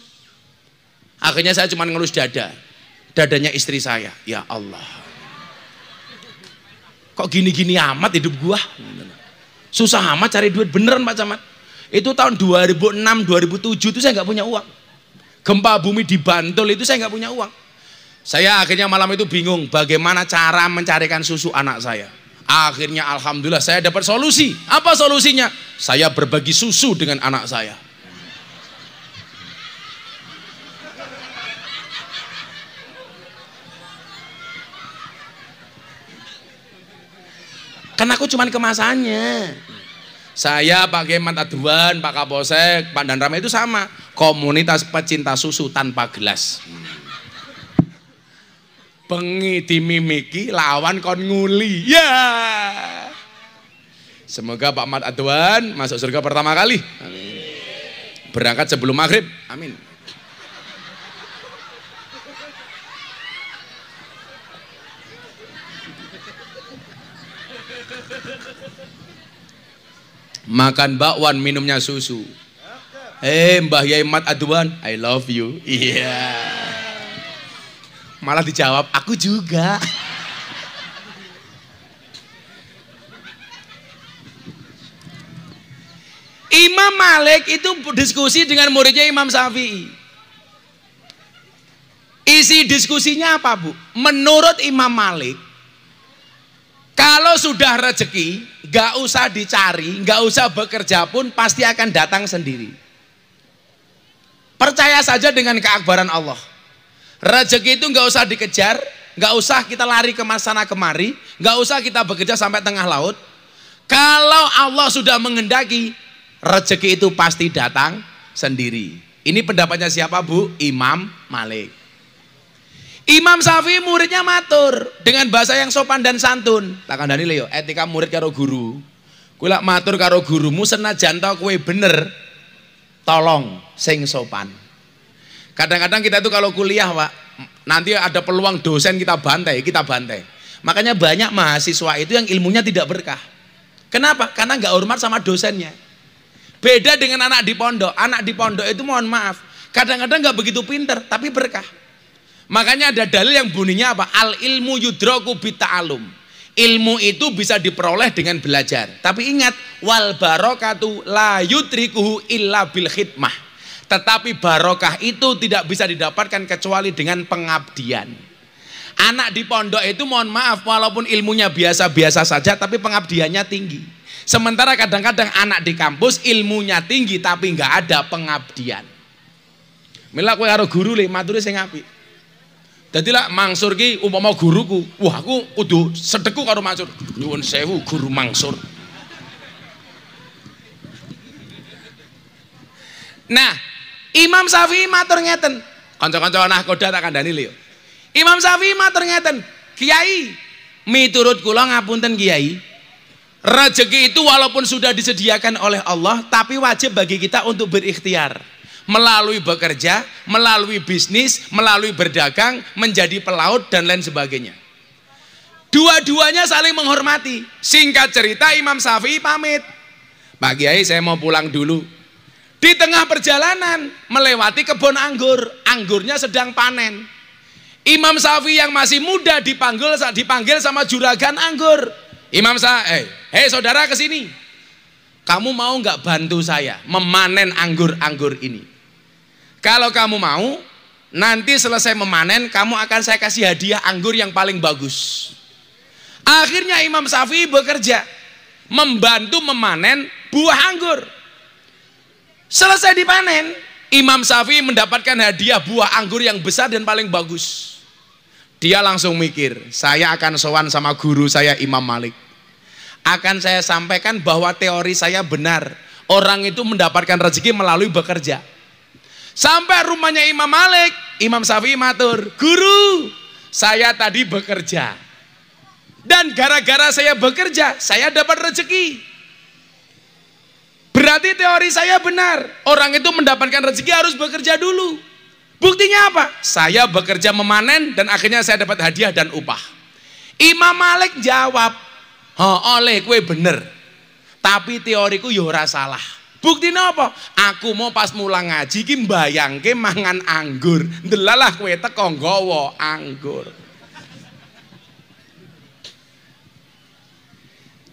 Akhirnya saya cuma ngelus dada. Dadanya istri saya. Ya Allah. Kok gini-gini amat hidup gua? Susah amat cari duit beneran Pak Camat. Itu tahun 2006, 2007 itu saya nggak punya uang. Gempa bumi di Bantul itu saya nggak punya uang. Saya akhirnya malam itu bingung bagaimana cara mencarikan susu anak saya. Akhirnya alhamdulillah saya dapat solusi. Apa solusinya? Saya berbagi susu dengan anak saya. Karena aku cuma kemasannya. Saya Pak Kemat Aduan, Pak Kaposek, Pak Rame itu sama. Komunitas pecinta susu tanpa gelas. Hmm. Pengi dimimiki lawan kon nguli. Ya. Yeah. Semoga Pak Mat Aduan masuk surga pertama kali. Amin. Berangkat sebelum maghrib. Amin. Makan bakwan, minumnya susu. Eh, hey, Mbah Yai Mat Aduan I love you. Iya. Yeah. Malah dijawab, aku juga. Imam Malik itu diskusi dengan muridnya Imam Syafi'i. Isi diskusinya apa, Bu? Menurut Imam Malik, kalau sudah rezeki, gak usah dicari, gak usah bekerja pun pasti akan datang sendiri. Percaya saja dengan keakbaran Allah. Rezeki itu nggak usah dikejar, nggak usah kita lari ke sana kemari, nggak usah kita bekerja sampai tengah laut. Kalau Allah sudah mengendaki, rezeki itu pasti datang sendiri. Ini pendapatnya siapa bu? Imam Malik. Imam Safi muridnya matur dengan bahasa yang sopan dan santun. Takkan Dani Leo, etika murid karo guru. Kulak matur karo gurumu senajan tau kue bener. Tolong sing sopan. Kadang-kadang kita itu kalau kuliah, Pak, nanti ada peluang dosen kita bantai, kita bantai. Makanya banyak mahasiswa itu yang ilmunya tidak berkah. Kenapa? Karena nggak hormat sama dosennya. Beda dengan anak di pondok. Anak di pondok itu mohon maaf, kadang-kadang nggak begitu pinter, tapi berkah. Makanya ada dalil yang bunyinya apa? Al ilmu yudroku bita'alum. Ilmu itu bisa diperoleh dengan belajar. Tapi ingat, wal barokatu la yudrikuhu illa bil khidmah. Tetapi barokah itu tidak bisa didapatkan kecuali dengan pengabdian. Anak di pondok itu mohon maaf walaupun ilmunya biasa-biasa saja tapi pengabdiannya tinggi. Sementara kadang-kadang anak di kampus ilmunya tinggi tapi nggak ada pengabdian. Mila kowe harus guru le mature saya ngapi. Jadi lah Mangsur ki umpama guruku, wah aku udah sedeku karo Mangsur. Nyuwun sewu guru Mangsur. Nah, Imam Syafi'i matur ngeten. Kanca-kanca kodha tak kandhani lho. Imam Syafi'i matur ngeten, Kiai, miturut kula ngapunten Kiai. Rezeki itu walaupun sudah disediakan oleh Allah, tapi wajib bagi kita untuk berikhtiar. Melalui bekerja, melalui bisnis, melalui berdagang, menjadi pelaut dan lain sebagainya. Dua-duanya saling menghormati. Singkat cerita Imam Syafi'i pamit. Pak Kiai saya mau pulang dulu di tengah perjalanan melewati kebun anggur, anggurnya sedang panen. Imam Safi yang masih muda dipanggil dipanggil sama juragan anggur. Imam Sa, eh, hei eh, saudara ke sini. Kamu mau nggak bantu saya memanen anggur-anggur ini? Kalau kamu mau, nanti selesai memanen kamu akan saya kasih hadiah anggur yang paling bagus. Akhirnya Imam Safi bekerja membantu memanen buah anggur. Selesai dipanen, Imam Safi mendapatkan hadiah buah anggur yang besar dan paling bagus. Dia langsung mikir, saya akan sowan sama guru saya Imam Malik. Akan saya sampaikan bahwa teori saya benar. Orang itu mendapatkan rezeki melalui bekerja. Sampai rumahnya Imam Malik, Imam Safi matur, "Guru, saya tadi bekerja. Dan gara-gara saya bekerja, saya dapat rezeki." Berarti teori saya benar. Orang itu mendapatkan rezeki harus bekerja dulu. Buktinya apa? Saya bekerja memanen dan akhirnya saya dapat hadiah dan upah. Imam Malik jawab, "Ha, oleh kue bener. Tapi teoriku yora salah." Bukti apa? Aku mau pas mulang ngaji bayang ke mangan anggur. Delalah kue tekonggowo anggur.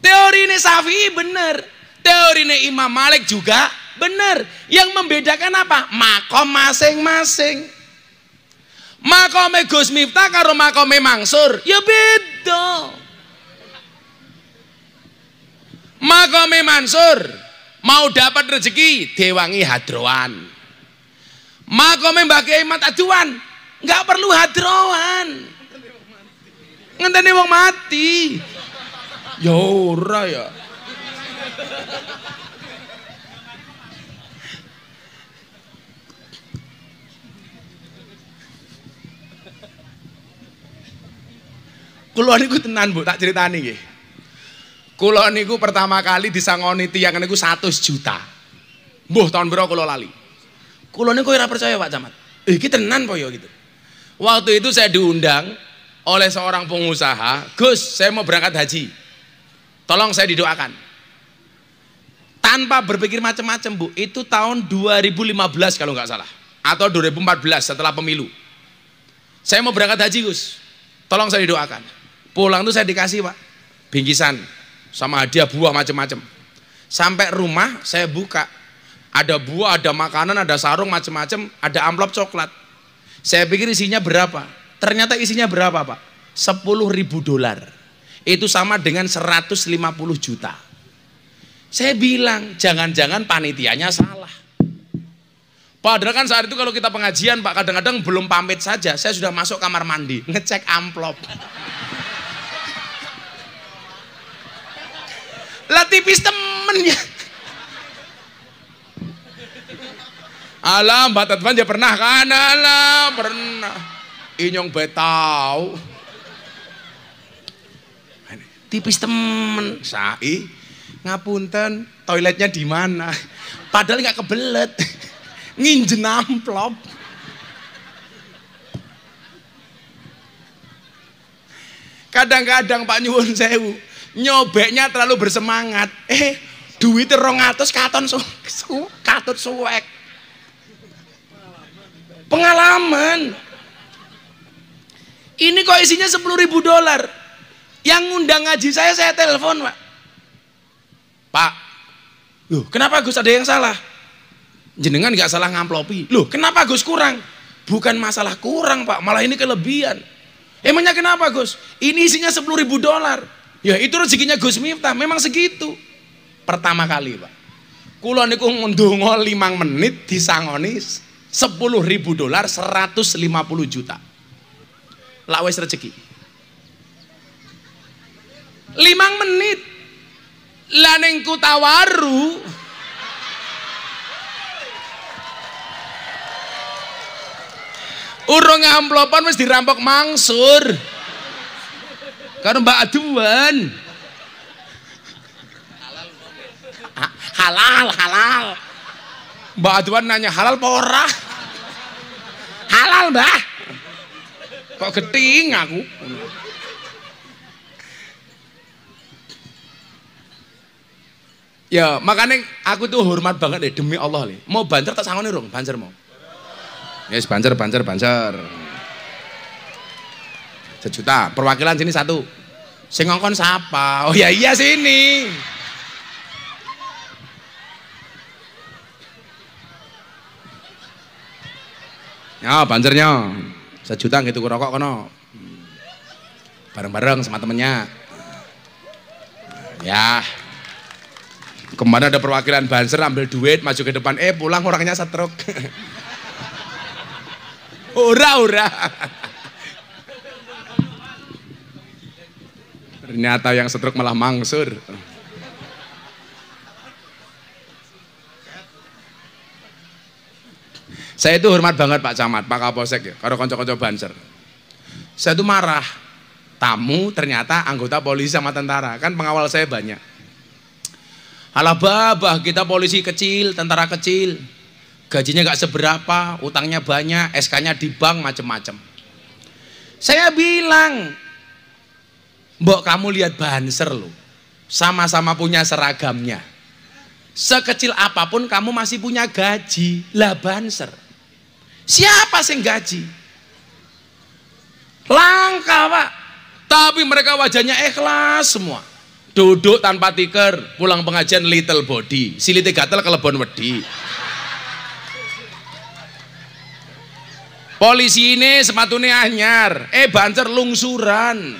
Teori ini Safi bener. Teori Teorinya Imam Malik juga benar. Yang membedakan apa? Makom masing-masing. Makome Gus Miftah karo makome Mangsur, ya beda. Makome Mansur mau dapat rezeki Dewangi Hadroan. Makome Mbak Kiai Mat Aduan, nggak perlu hadroan. Ngenteni wong mati. Ya ora ya. Kulo niku tenan, Bu, tak cerita nggih. Kulo niku pertama kali disangoni tiyang niku 100 juta. Bu, tahun berapa kulo lali. Kulo niku ora percaya Pak Camat. Eh, kita tenan po ya gitu. Waktu itu saya diundang oleh seorang pengusaha, "Gus, saya mau berangkat haji. Tolong saya didoakan." tanpa berpikir macam-macam bu itu tahun 2015 kalau nggak salah atau 2014 setelah pemilu saya mau berangkat haji Gus tolong saya didoakan pulang tuh saya dikasih pak bingkisan sama hadiah buah macam-macam sampai rumah saya buka ada buah ada makanan ada sarung macam-macam ada amplop coklat saya pikir isinya berapa ternyata isinya berapa pak 10 ribu dolar itu sama dengan 150 juta saya bilang, jangan-jangan panitianya salah. Padahal kan saat itu kalau kita pengajian Pak, kadang-kadang belum pamit saja, saya sudah masuk kamar mandi, ngecek amplop. Lah tipis temennya. Alam, Mbak Tatwan ya pernah kan? Alam, pernah. Inyong betau. Tipis temen. Sa'i ngapunten toiletnya di mana padahal nggak kebelet nginjen amplop kadang-kadang Pak Nyuwun Sewu nyobeknya terlalu bersemangat eh duit rong katon su, su katut suwek pengalaman ini kok isinya 10.000 ribu dolar yang ngundang ngaji saya saya telepon pak Pak, loh kenapa Gus ada yang salah? Jenengan nggak salah ngamplopi. Loh kenapa Gus kurang? Bukan masalah kurang Pak, malah ini kelebihan. Emangnya kenapa Gus? Ini isinya 10 ribu dolar. Ya itu rezekinya Gus Miftah, memang segitu. Pertama kali Pak. Kulon itu ngundungo limang menit di Sangonis. 10 ribu dolar 150 juta. Lawes rezeki. Limang menit Laneng Kutawaru Urung amplopan wis dirampok mangsur. Karo Mbak Aduan. Halal, halal. Mbak Aduan nanya halal pora ora? Halal, Mbak. Kok geting aku. Ya, makanya aku tuh hormat banget deh demi Allah nih. Mau banter tak sanggup rong, banter mau. Yes, ya, banter, banter, banter. Sejuta, perwakilan sini satu. Sing ngongkon siapa? Oh ya iya sini. Ya, banternya. Sejuta gitu rokok kono. Bareng-bareng sama temennya. Ya. Kemana ada perwakilan Banser ambil duit, maju ke depan, eh pulang orangnya setruk. ora, ora. Ternyata yang setruk malah mangsur. Saya itu hormat banget Pak Camat, Pak Kapolsek ya, kalau konco-konco Banser. Saya itu marah, tamu ternyata anggota polisi sama tentara, kan pengawal saya banyak Alah babah, kita polisi kecil, tentara kecil. Gajinya gak seberapa, utangnya banyak, SK-nya di bank macem-macem. Saya bilang, Mbok kamu lihat Banser lo Sama-sama punya seragamnya. Sekecil apapun kamu masih punya gaji. Lah Banser. Siapa sih gaji? Langka, Pak. Tapi mereka wajahnya ikhlas semua duduk tanpa tiker pulang pengajian little body silite gatel kelebon wedi polisi ini sepatunya anyar eh banser lungsuran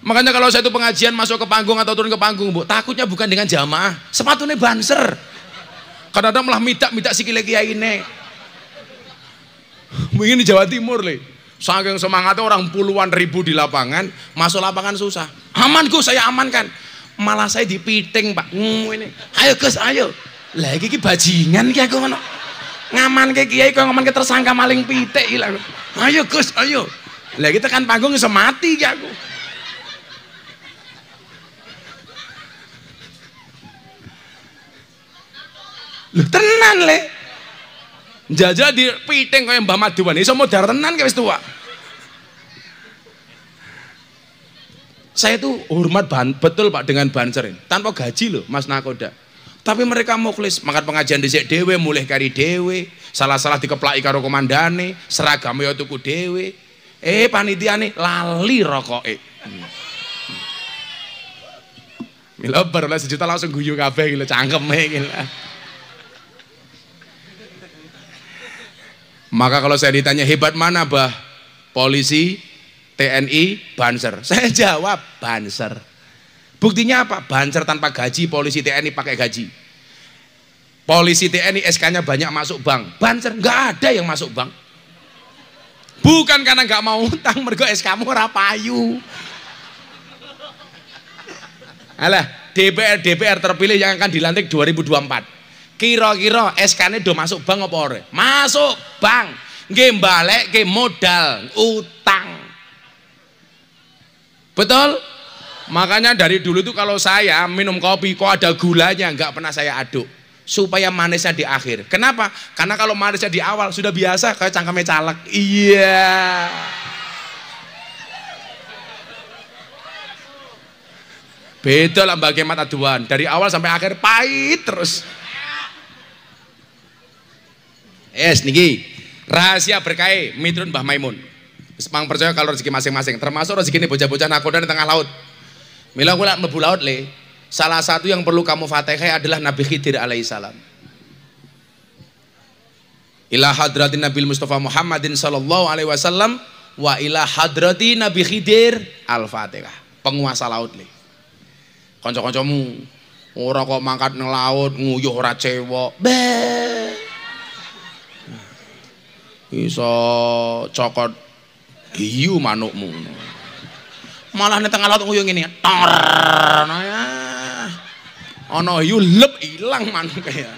makanya kalau saya itu pengajian masuk ke panggung atau turun ke panggung bu takutnya bukan dengan jamaah sepatunya banser kadang-kadang malah mitak mitak si kiai ini mungkin di Jawa Timur leh Saking semangatnya orang puluhan ribu di lapangan, masuk lapangan susah. Aman Amanku saya amankan. Malah saya dipiting, Pak. Hmm ini. Ayo Gus, ayo. Lagi iki bajingan iki aku ngono. Ngaman ke kiai kok ngaman ke tersangka maling pitik iki Ayo Gus, ayo. Lah kita kan panggung iso mati iki aku. Lu tenan le. Jajal di piting kayak Mbah Madiwan iso modar tenan guys tua. Saya tuh hormat bahan, betul Pak dengan Banser tanpa gaji loh Mas Nakoda. Tapi mereka mau kles, makan pengajian di dhewe, mulai kari dhewe, salah-salah dikeplaki karo komandane, seragam ya tuku dhewe. Eh panitia nih lali rokok eh. Mila sejuta langsung guyu kafe, gila cangkeme gila. Maka kalau saya ditanya hebat mana bah? Polisi, TNI, Banser. Saya jawab Banser. Buktinya apa? Banser tanpa gaji, polisi TNI pakai gaji. Polisi TNI SK-nya banyak masuk bank. Banser nggak ada yang masuk bank. Bukan karena nggak mau utang, mergo SK-mu rapayu. Alah, DPR DPR terpilih yang akan dilantik 2024. Kira-kira SK-ne do masuk bank apa ora? Masuk bank. Nggih ke modal utang. Betul? Makanya dari dulu itu kalau saya minum kopi kok ada gulanya nggak pernah saya aduk supaya manisnya di akhir. Kenapa? Karena kalau manisnya di awal sudah biasa kayak cangkeme calak. Iya. Beda lah bagaimana tuan Dari awal sampai akhir pahit terus. Yes eh, niki. Rahasia berkait mitrun Mbah Maimun. Semang percaya kalau rezeki masing-masing termasuk rezeki ini bocah-bocah nakoda di tengah laut. Mila kula mlebu laut le. Salah satu yang perlu kamu fatihai adalah Nabi Khidir alaihissalam. Ila hadratin Nabi Mustafa Muhammadin sallallahu alaihi wasallam wa ila hadrati Nabi Khidir al-Fatihah. Penguasa laut le. Kanca-kancamu ora kok mangkat nang laut nguyuh ora cewek iso cokot hiu manukmu malah di tengah laut nguyuh ini, tor nah ya ono hiu lep ilang manuke ya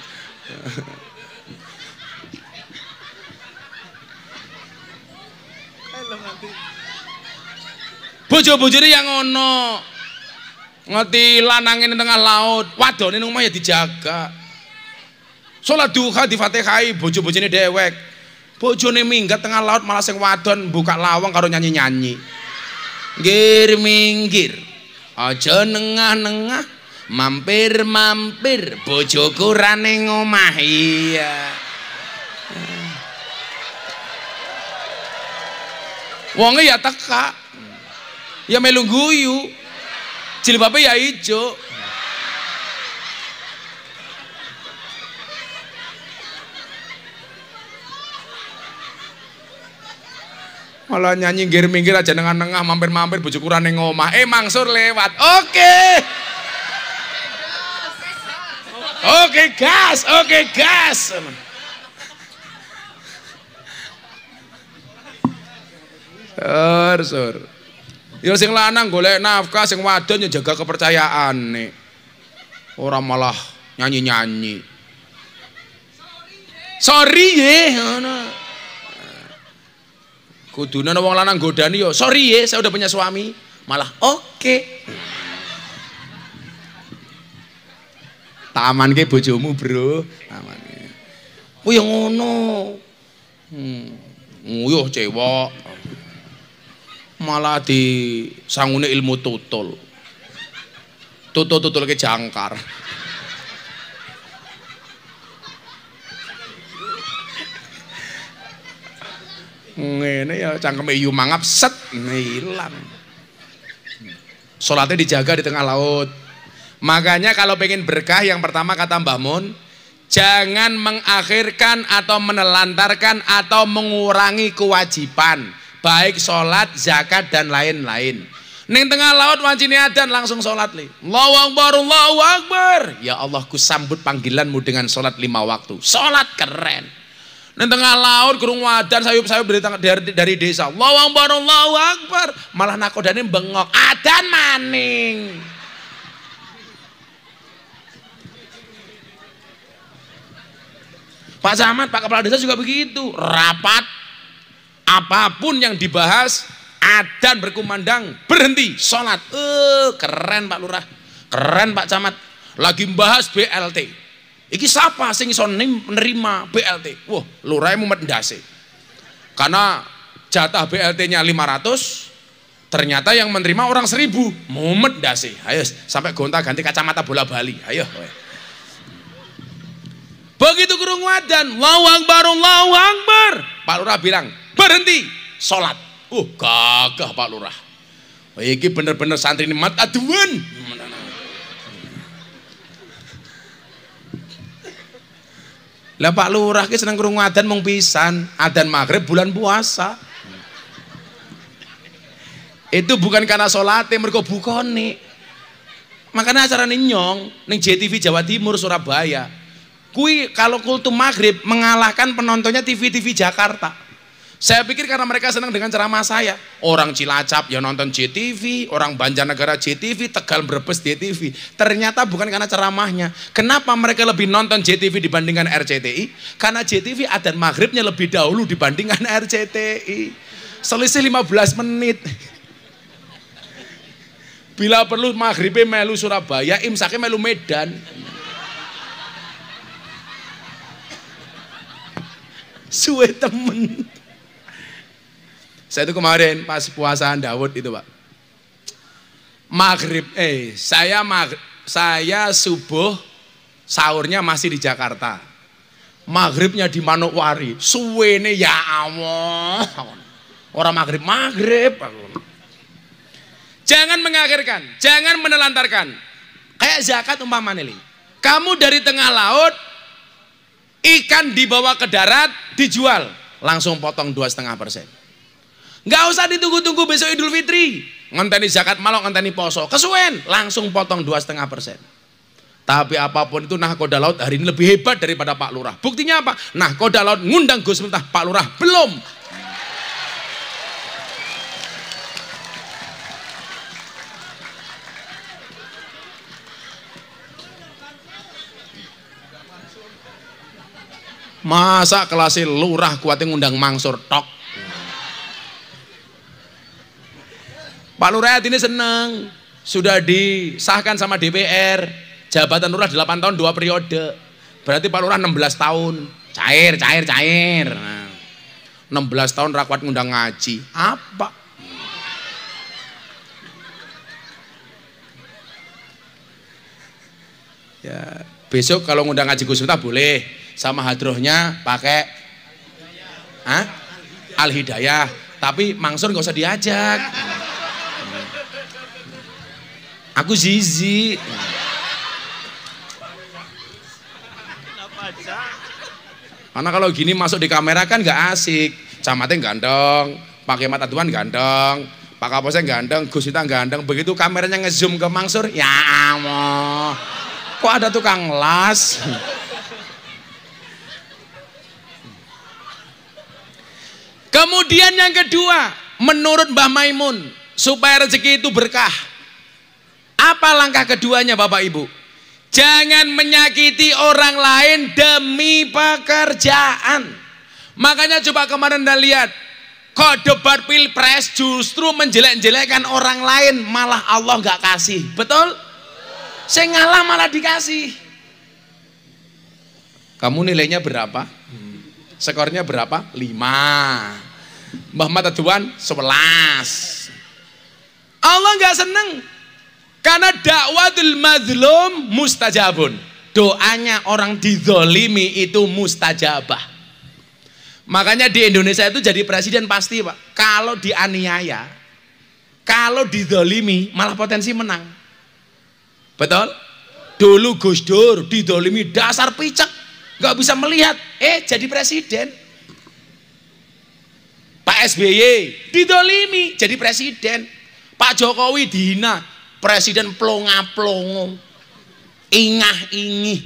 bojo-bojone yang ono ngerti lanangin di tengah laut wadone nang ya dijaga Sholat duha di Fatihai bojo ini dewek Bojone minggat tengah laut malah sing wadon buka lawang karo nyanyi-nyanyi. ngir minggir. Aja nengah-nengah. Mampir-mampir bojoku rane ngomah Iya. Wonge ya teka. Ya melungguyu jilbabnya ya hijau. Malah nyanyi minggir-minggir aja nengah-nengah mampir-mampir bojo kurang ning omah. Eh Mangsur lewat. Oke. Okay. Oke okay, gas, oke okay, gas. Sur, sur. Ya sing lanang golek nafkah, sing wadon ya jaga kepercayaan nih. Orang malah nyanyi-nyanyi. Sorry ye, ngono. -nyanyi. Kudune wong lanang godani yo, "Sorry ya, saya udah punya suami." Malah, "Oke." Okay. Taman ke bojomu, Bro. Taman. Oh ya ngono. Hmm. Nguyuh oh, ya cewek. Malah di sangune ilmu tutul. Tutul-tutul ke jangkar. ngene ya cangkeme iyu mangap set nah, hilang sholatnya dijaga di tengah laut makanya kalau pengen berkah yang pertama kata Mbah Mun jangan mengakhirkan atau menelantarkan atau mengurangi kewajiban baik sholat, zakat dan lain-lain Neng tengah laut wancini adan langsung sholat li. Allahu Akbar, Allahu Akbar. Ya Allah ku sambut panggilanmu dengan sholat lima waktu. Sholat keren. Nang tengah laut kurung wadan sayup-sayup dari, dari, dari desa. Allahu Akbar, Allahu Akbar. Malah nakodane bengok, adan maning. Pak Samad, Pak Kepala Desa juga begitu. Rapat apapun yang dibahas adan berkumandang berhenti sholat eh keren Pak Lurah keren Pak Camat lagi membahas BLT Iki siapa sing iso menerima BLT? Wah, lurae mumet Karena jatah BLT-nya 500, ternyata yang menerima orang 1000. Mumet ndase. Ayo sampai gonta-ganti kacamata bola Bali. Ayo. Begitu kurung wadan, lawang baru lawang bar. Pak Lurah bilang, berhenti sholat. Uh, gagah Pak Lurah. Iki bener-bener santri ini aduan. Lah Pak Lurah ki seneng krungu adzan mung pisan, adzan maghrib bulan puasa. Itu bukan karena salate mergo bukone. Makanya acara nyong ning JTV Jawa Timur Surabaya. Kui kalau kultum maghrib mengalahkan penontonnya TV-TV Jakarta. Saya pikir karena mereka senang dengan ceramah saya. Orang Cilacap yang nonton JTV, orang Banjarnegara JTV, Tegal Brebes JTV. Ternyata bukan karena ceramahnya. Kenapa mereka lebih nonton JTV dibandingkan RCTI? Karena JTV adan maghribnya lebih dahulu dibandingkan RCTI. Selisih 15 menit. Bila perlu maghribnya melu Surabaya, imsaknya melu Medan. Suwe temen. Saya itu kemarin pas puasaan Dawud itu pak. Maghrib, eh saya maghrib, saya subuh sahurnya masih di Jakarta. Maghribnya di Manokwari. Suwene ya Allah. Orang maghrib, maghrib. Jangan mengakhirkan, jangan menelantarkan. Kayak zakat umpamanya nih. Kamu dari tengah laut, ikan dibawa ke darat, dijual. Langsung potong dua setengah persen. Nggak usah ditunggu-tunggu besok Idul Fitri. Ngenteni zakat malok, ngenteni poso. Kesuwen, langsung potong dua setengah persen. Tapi apapun itu Nah Koda laut hari ini lebih hebat daripada Pak Lurah. Buktinya apa? Nah Koda laut ngundang Gus Miftah, Pak Lurah belum. Masa kelasi lurah kuatnya ngundang mangsur tok Pak Lurah ini senang Sudah disahkan sama DPR. Jabatan lurah 8 tahun dua periode. Berarti Pak Lurah 16 tahun. Cair, cair, cair. Nah, 16 tahun rakwat ngundang ngaji. Apa? Ya, besok kalau ngundang ngaji Gus boleh sama hadrohnya pakai Al Hidayah. Al Hidayah. Tapi Mangsur nggak usah diajak. Aku zizi. Karena kalau gini masuk di kamera kan nggak asik. Camatnya gandeng, pakai mata tuan gandeng, Pak Kapolsek gandeng, Gus Ita gandeng. Begitu kameranya ngezoom ke Mangsur, ya Allah. Kok ada tukang las? Kemudian yang kedua, menurut Mbah Maimun, supaya rezeki itu berkah. Apa langkah keduanya Bapak Ibu? Jangan menyakiti orang lain demi pekerjaan. Makanya coba kemarin dan lihat, kok debat pilpres justru menjelek-jelekan orang lain, malah Allah gak kasih, betul? Saya ngalah malah dikasih. Kamu nilainya berapa? Skornya berapa? lima. Mbah Mata Tuan sebelas. Allah gak seneng karena dakwatul mazlum mustajabun. Doanya orang dizolimi itu mustajabah. Makanya di Indonesia itu jadi presiden pasti Pak. Kalau dianiaya, kalau didolimi, malah potensi menang. Betul? Dulu Gus Dur didolimi dasar picek. nggak bisa melihat. Eh jadi presiden. Pak SBY didolimi jadi presiden. Pak Jokowi dihina Presiden plonga-plongo. Ingah-ingih.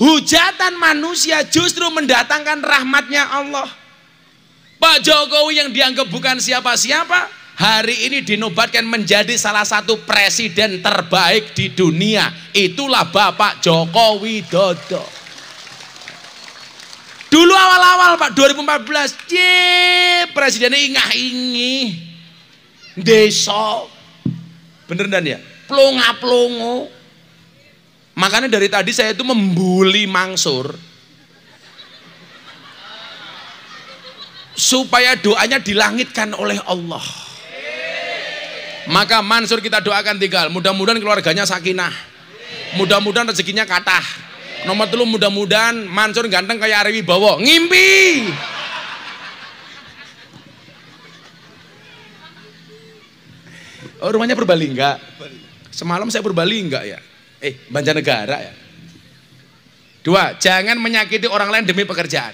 Hujatan manusia justru mendatangkan rahmatnya Allah. Pak Jokowi yang dianggap bukan siapa-siapa, hari ini dinobatkan menjadi salah satu presiden terbaik di dunia. Itulah Bapak Jokowi Dodo Dulu awal-awal Pak 2014, ye, presidennya ingah-ingih. desok. Bener dan ya? Plonga-plongo. Makanya dari tadi saya itu membuli Mangsur. Supaya doanya dilangitkan oleh Allah. Maka Mansur kita doakan tinggal. Mudah-mudahan keluarganya sakinah. Mudah-mudahan rezekinya katah. Nomor telur mudah-mudahan Mansur ganteng kayak Ari Wibowo. Ngimpi. Oh rumahnya Purbalingga. Semalam saya Purbalingga ya. Eh Banjarnegara ya. Dua, jangan menyakiti orang lain demi pekerjaan.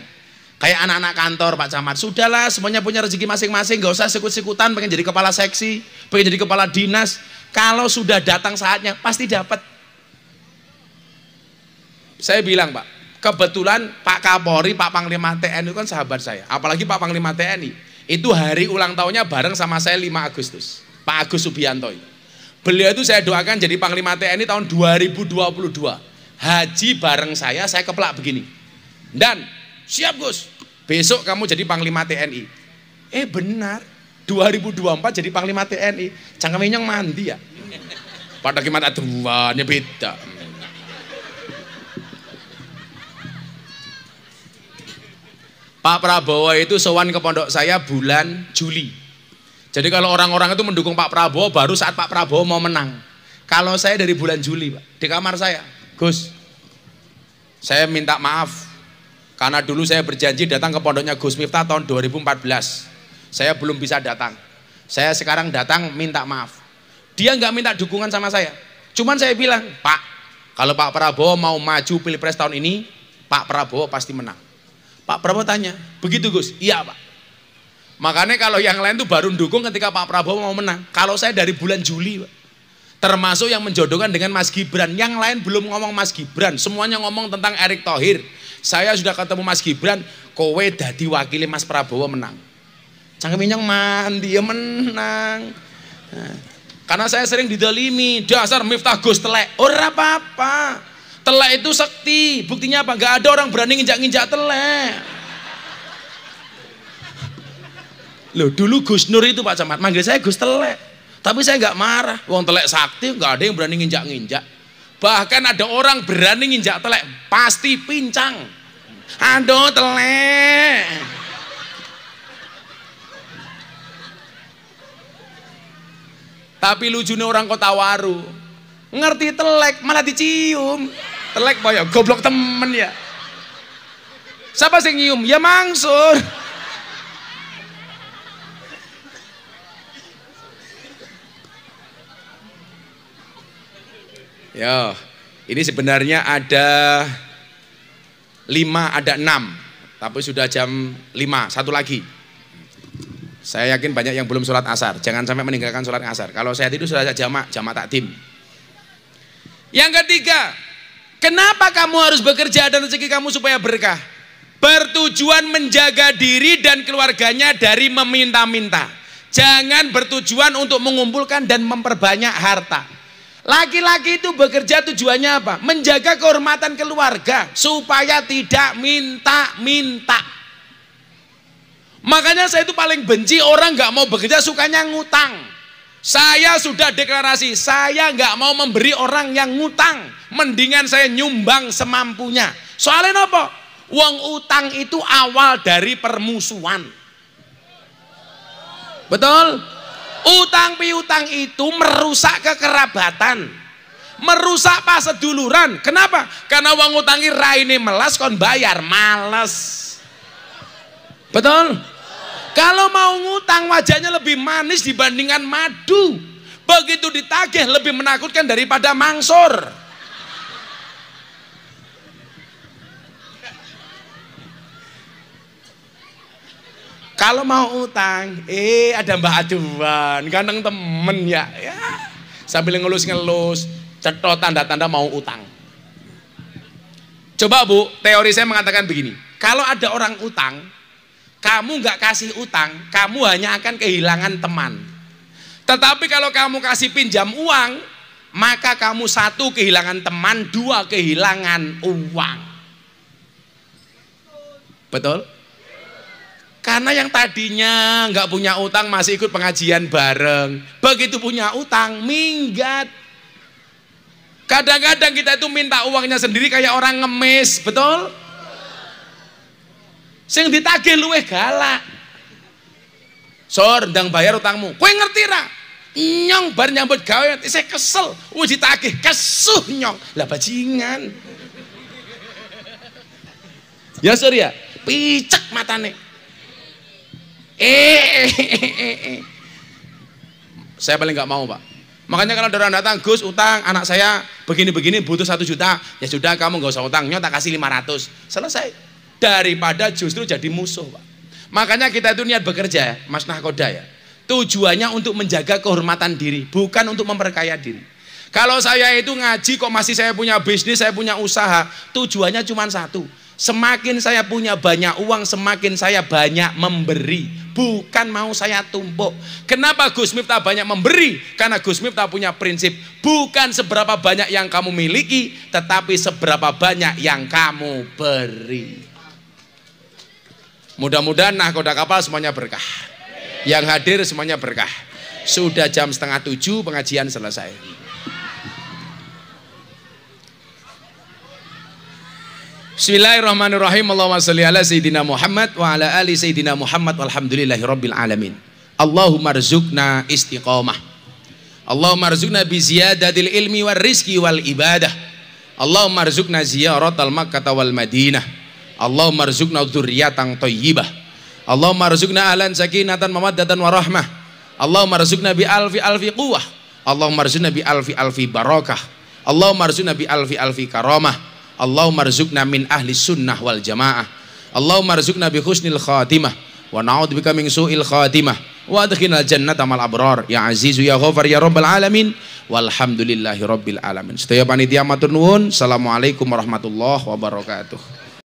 Kayak anak-anak kantor Pak Camat, sudahlah semuanya punya rezeki masing-masing, gak usah sikut-sikutan, pengen jadi kepala seksi, pengen jadi kepala dinas. Kalau sudah datang saatnya, pasti dapat. Saya bilang Pak, kebetulan Pak Kapolri, Pak Panglima TNI itu kan sahabat saya, apalagi Pak Panglima TNI. Itu hari ulang tahunnya bareng sama saya 5 Agustus. Pak Agus Subianto itu. Beliau itu saya doakan jadi Panglima TNI tahun 2022. Haji bareng saya, saya keplak begini. Dan siap Gus, besok kamu jadi Panglima TNI. Eh benar, 2024 jadi Panglima TNI. Jangan minyak mandi ya. Pada gimana aduannya beda. Pak Prabowo itu sowan ke pondok saya bulan Juli jadi kalau orang-orang itu mendukung Pak Prabowo baru saat Pak Prabowo mau menang. Kalau saya dari bulan Juli, Pak, di kamar saya, Gus, saya minta maaf karena dulu saya berjanji datang ke pondoknya Gus Miftah tahun 2014. Saya belum bisa datang. Saya sekarang datang minta maaf. Dia nggak minta dukungan sama saya. Cuman saya bilang, Pak, kalau Pak Prabowo mau maju pilpres tahun ini, Pak Prabowo pasti menang. Pak Prabowo tanya, begitu Gus? Iya Pak. Makanya kalau yang lain tuh baru dukung ketika Pak Prabowo mau menang. Kalau saya dari bulan Juli, termasuk yang menjodohkan dengan Mas Gibran. Yang lain belum ngomong Mas Gibran, semuanya ngomong tentang Erick Thohir. Saya sudah ketemu Mas Gibran, kowe dadi wakili Mas Prabowo menang. Cangkem minyong mandi ya menang. Nah, karena saya sering didolimi, dasar Miftah Gus telek. Ora apa-apa. Telek itu sakti. Buktinya apa? Gak ada orang berani nginjak-nginjak telek. Loh, dulu Gus Nur itu Pak Camat, manggil saya Gus Telek. Tapi saya nggak marah. Wong Telek sakti, nggak ada yang berani nginjak-nginjak. Bahkan ada orang berani nginjak telek, pasti pincang. Aduh telek. Tapi lucunya orang kota waru. Ngerti telek, malah dicium. Telek boyo, goblok temen ya. Siapa sih nyium? Ya Mangsur. Ya, ini sebenarnya ada lima, ada enam, tapi sudah jam lima, satu lagi. Saya yakin banyak yang belum sholat asar. Jangan sampai meninggalkan sholat asar. Kalau saya tidur sudah jamak, jamak takdim. Yang ketiga, kenapa kamu harus bekerja dan rezeki kamu supaya berkah? Bertujuan menjaga diri dan keluarganya dari meminta-minta. Jangan bertujuan untuk mengumpulkan dan memperbanyak harta. Laki-laki itu bekerja tujuannya apa? Menjaga kehormatan keluarga supaya tidak minta-minta. Makanya saya itu paling benci orang nggak mau bekerja sukanya ngutang. Saya sudah deklarasi, saya nggak mau memberi orang yang ngutang. Mendingan saya nyumbang semampunya. Soalnya apa? Uang utang itu awal dari permusuhan. Betul? Utang piutang itu merusak kekerabatan. Merusak paseduluran. Kenapa? Karena uang utangi raini melas kon bayar males. Betul? Kalau mau ngutang wajahnya lebih manis dibandingkan madu. Begitu ditagih lebih menakutkan daripada mangsor. Kalau mau utang, eh ada Mbak Aduan, ganteng temen ya. ya. Sambil ngelus-ngelus, cetot tanda-tanda mau utang. Coba bu, teori saya mengatakan begini. Kalau ada orang utang, kamu nggak kasih utang, kamu hanya akan kehilangan teman. Tetapi kalau kamu kasih pinjam uang, maka kamu satu kehilangan teman, dua kehilangan uang. Betul? Karena yang tadinya nggak punya utang masih ikut pengajian bareng. Begitu punya utang, minggat. Kadang-kadang kita itu minta uangnya sendiri kayak orang ngemis, betul? Sing ditagih luweh galak. Sor, ndang bayar utangmu. Kue ngerti ra? Nyong bar nyambut gawe, saya kesel. Uji ditagih kesuh nyong. Lah bajingan. Ya Surya, picek matane. Eh, eh, eh, eh, Saya paling nggak mau pak. Makanya kalau ada orang datang, Gus utang anak saya begini-begini butuh satu juta, ya sudah kamu nggak usah utang, tak kasih 500 selesai. Daripada justru jadi musuh pak. Makanya kita itu niat bekerja, Mas Nahkoda ya. Tujuannya untuk menjaga kehormatan diri, bukan untuk memperkaya diri. Kalau saya itu ngaji kok masih saya punya bisnis, saya punya usaha, tujuannya cuma satu. Semakin saya punya banyak uang, semakin saya banyak memberi, bukan mau saya tumpuk. Kenapa Gus Miftah banyak memberi? Karena Gus Miftah punya prinsip, bukan seberapa banyak yang kamu miliki, tetapi seberapa banyak yang kamu beri. Mudah-mudahan nahkoda kapal semuanya berkah. Yang hadir semuanya berkah. Sudah jam setengah tujuh pengajian selesai. Bismillahirrahmanirrahim. Allahumma salli ala sayyidina Muhammad wa ala ali sayyidina Muhammad walhamdulillahi rabbil alamin. Allahumma rzuqna istiqamah. Allahumma rzuqna bi ziyadatil ilmi wal rizqi wal ibadah. Allahumma rzuqna ziyaratal makkah wal madinah. Allahumma rzuqna dzurriatan thayyibah. Allahumma rzuqna ahlan sakinatan mawaddatan warahmah. Allahumma rzuqna bi alfi alfi quwwah. Allahumma rzuqna bi alfi alfi barakah. Allahumma rzuqna bi alfi alfi karamah. Allah marzukna min ahli sunnah wal jamaah Allah marzukna bi khusnil khatimah wa bika min su'il khatimah wa al jannata mal abrar ya azizu ya ghafar ya rabbal alamin walhamdulillahi rabbil alamin setiap panitia matur assalamualaikum warahmatullahi wabarakatuh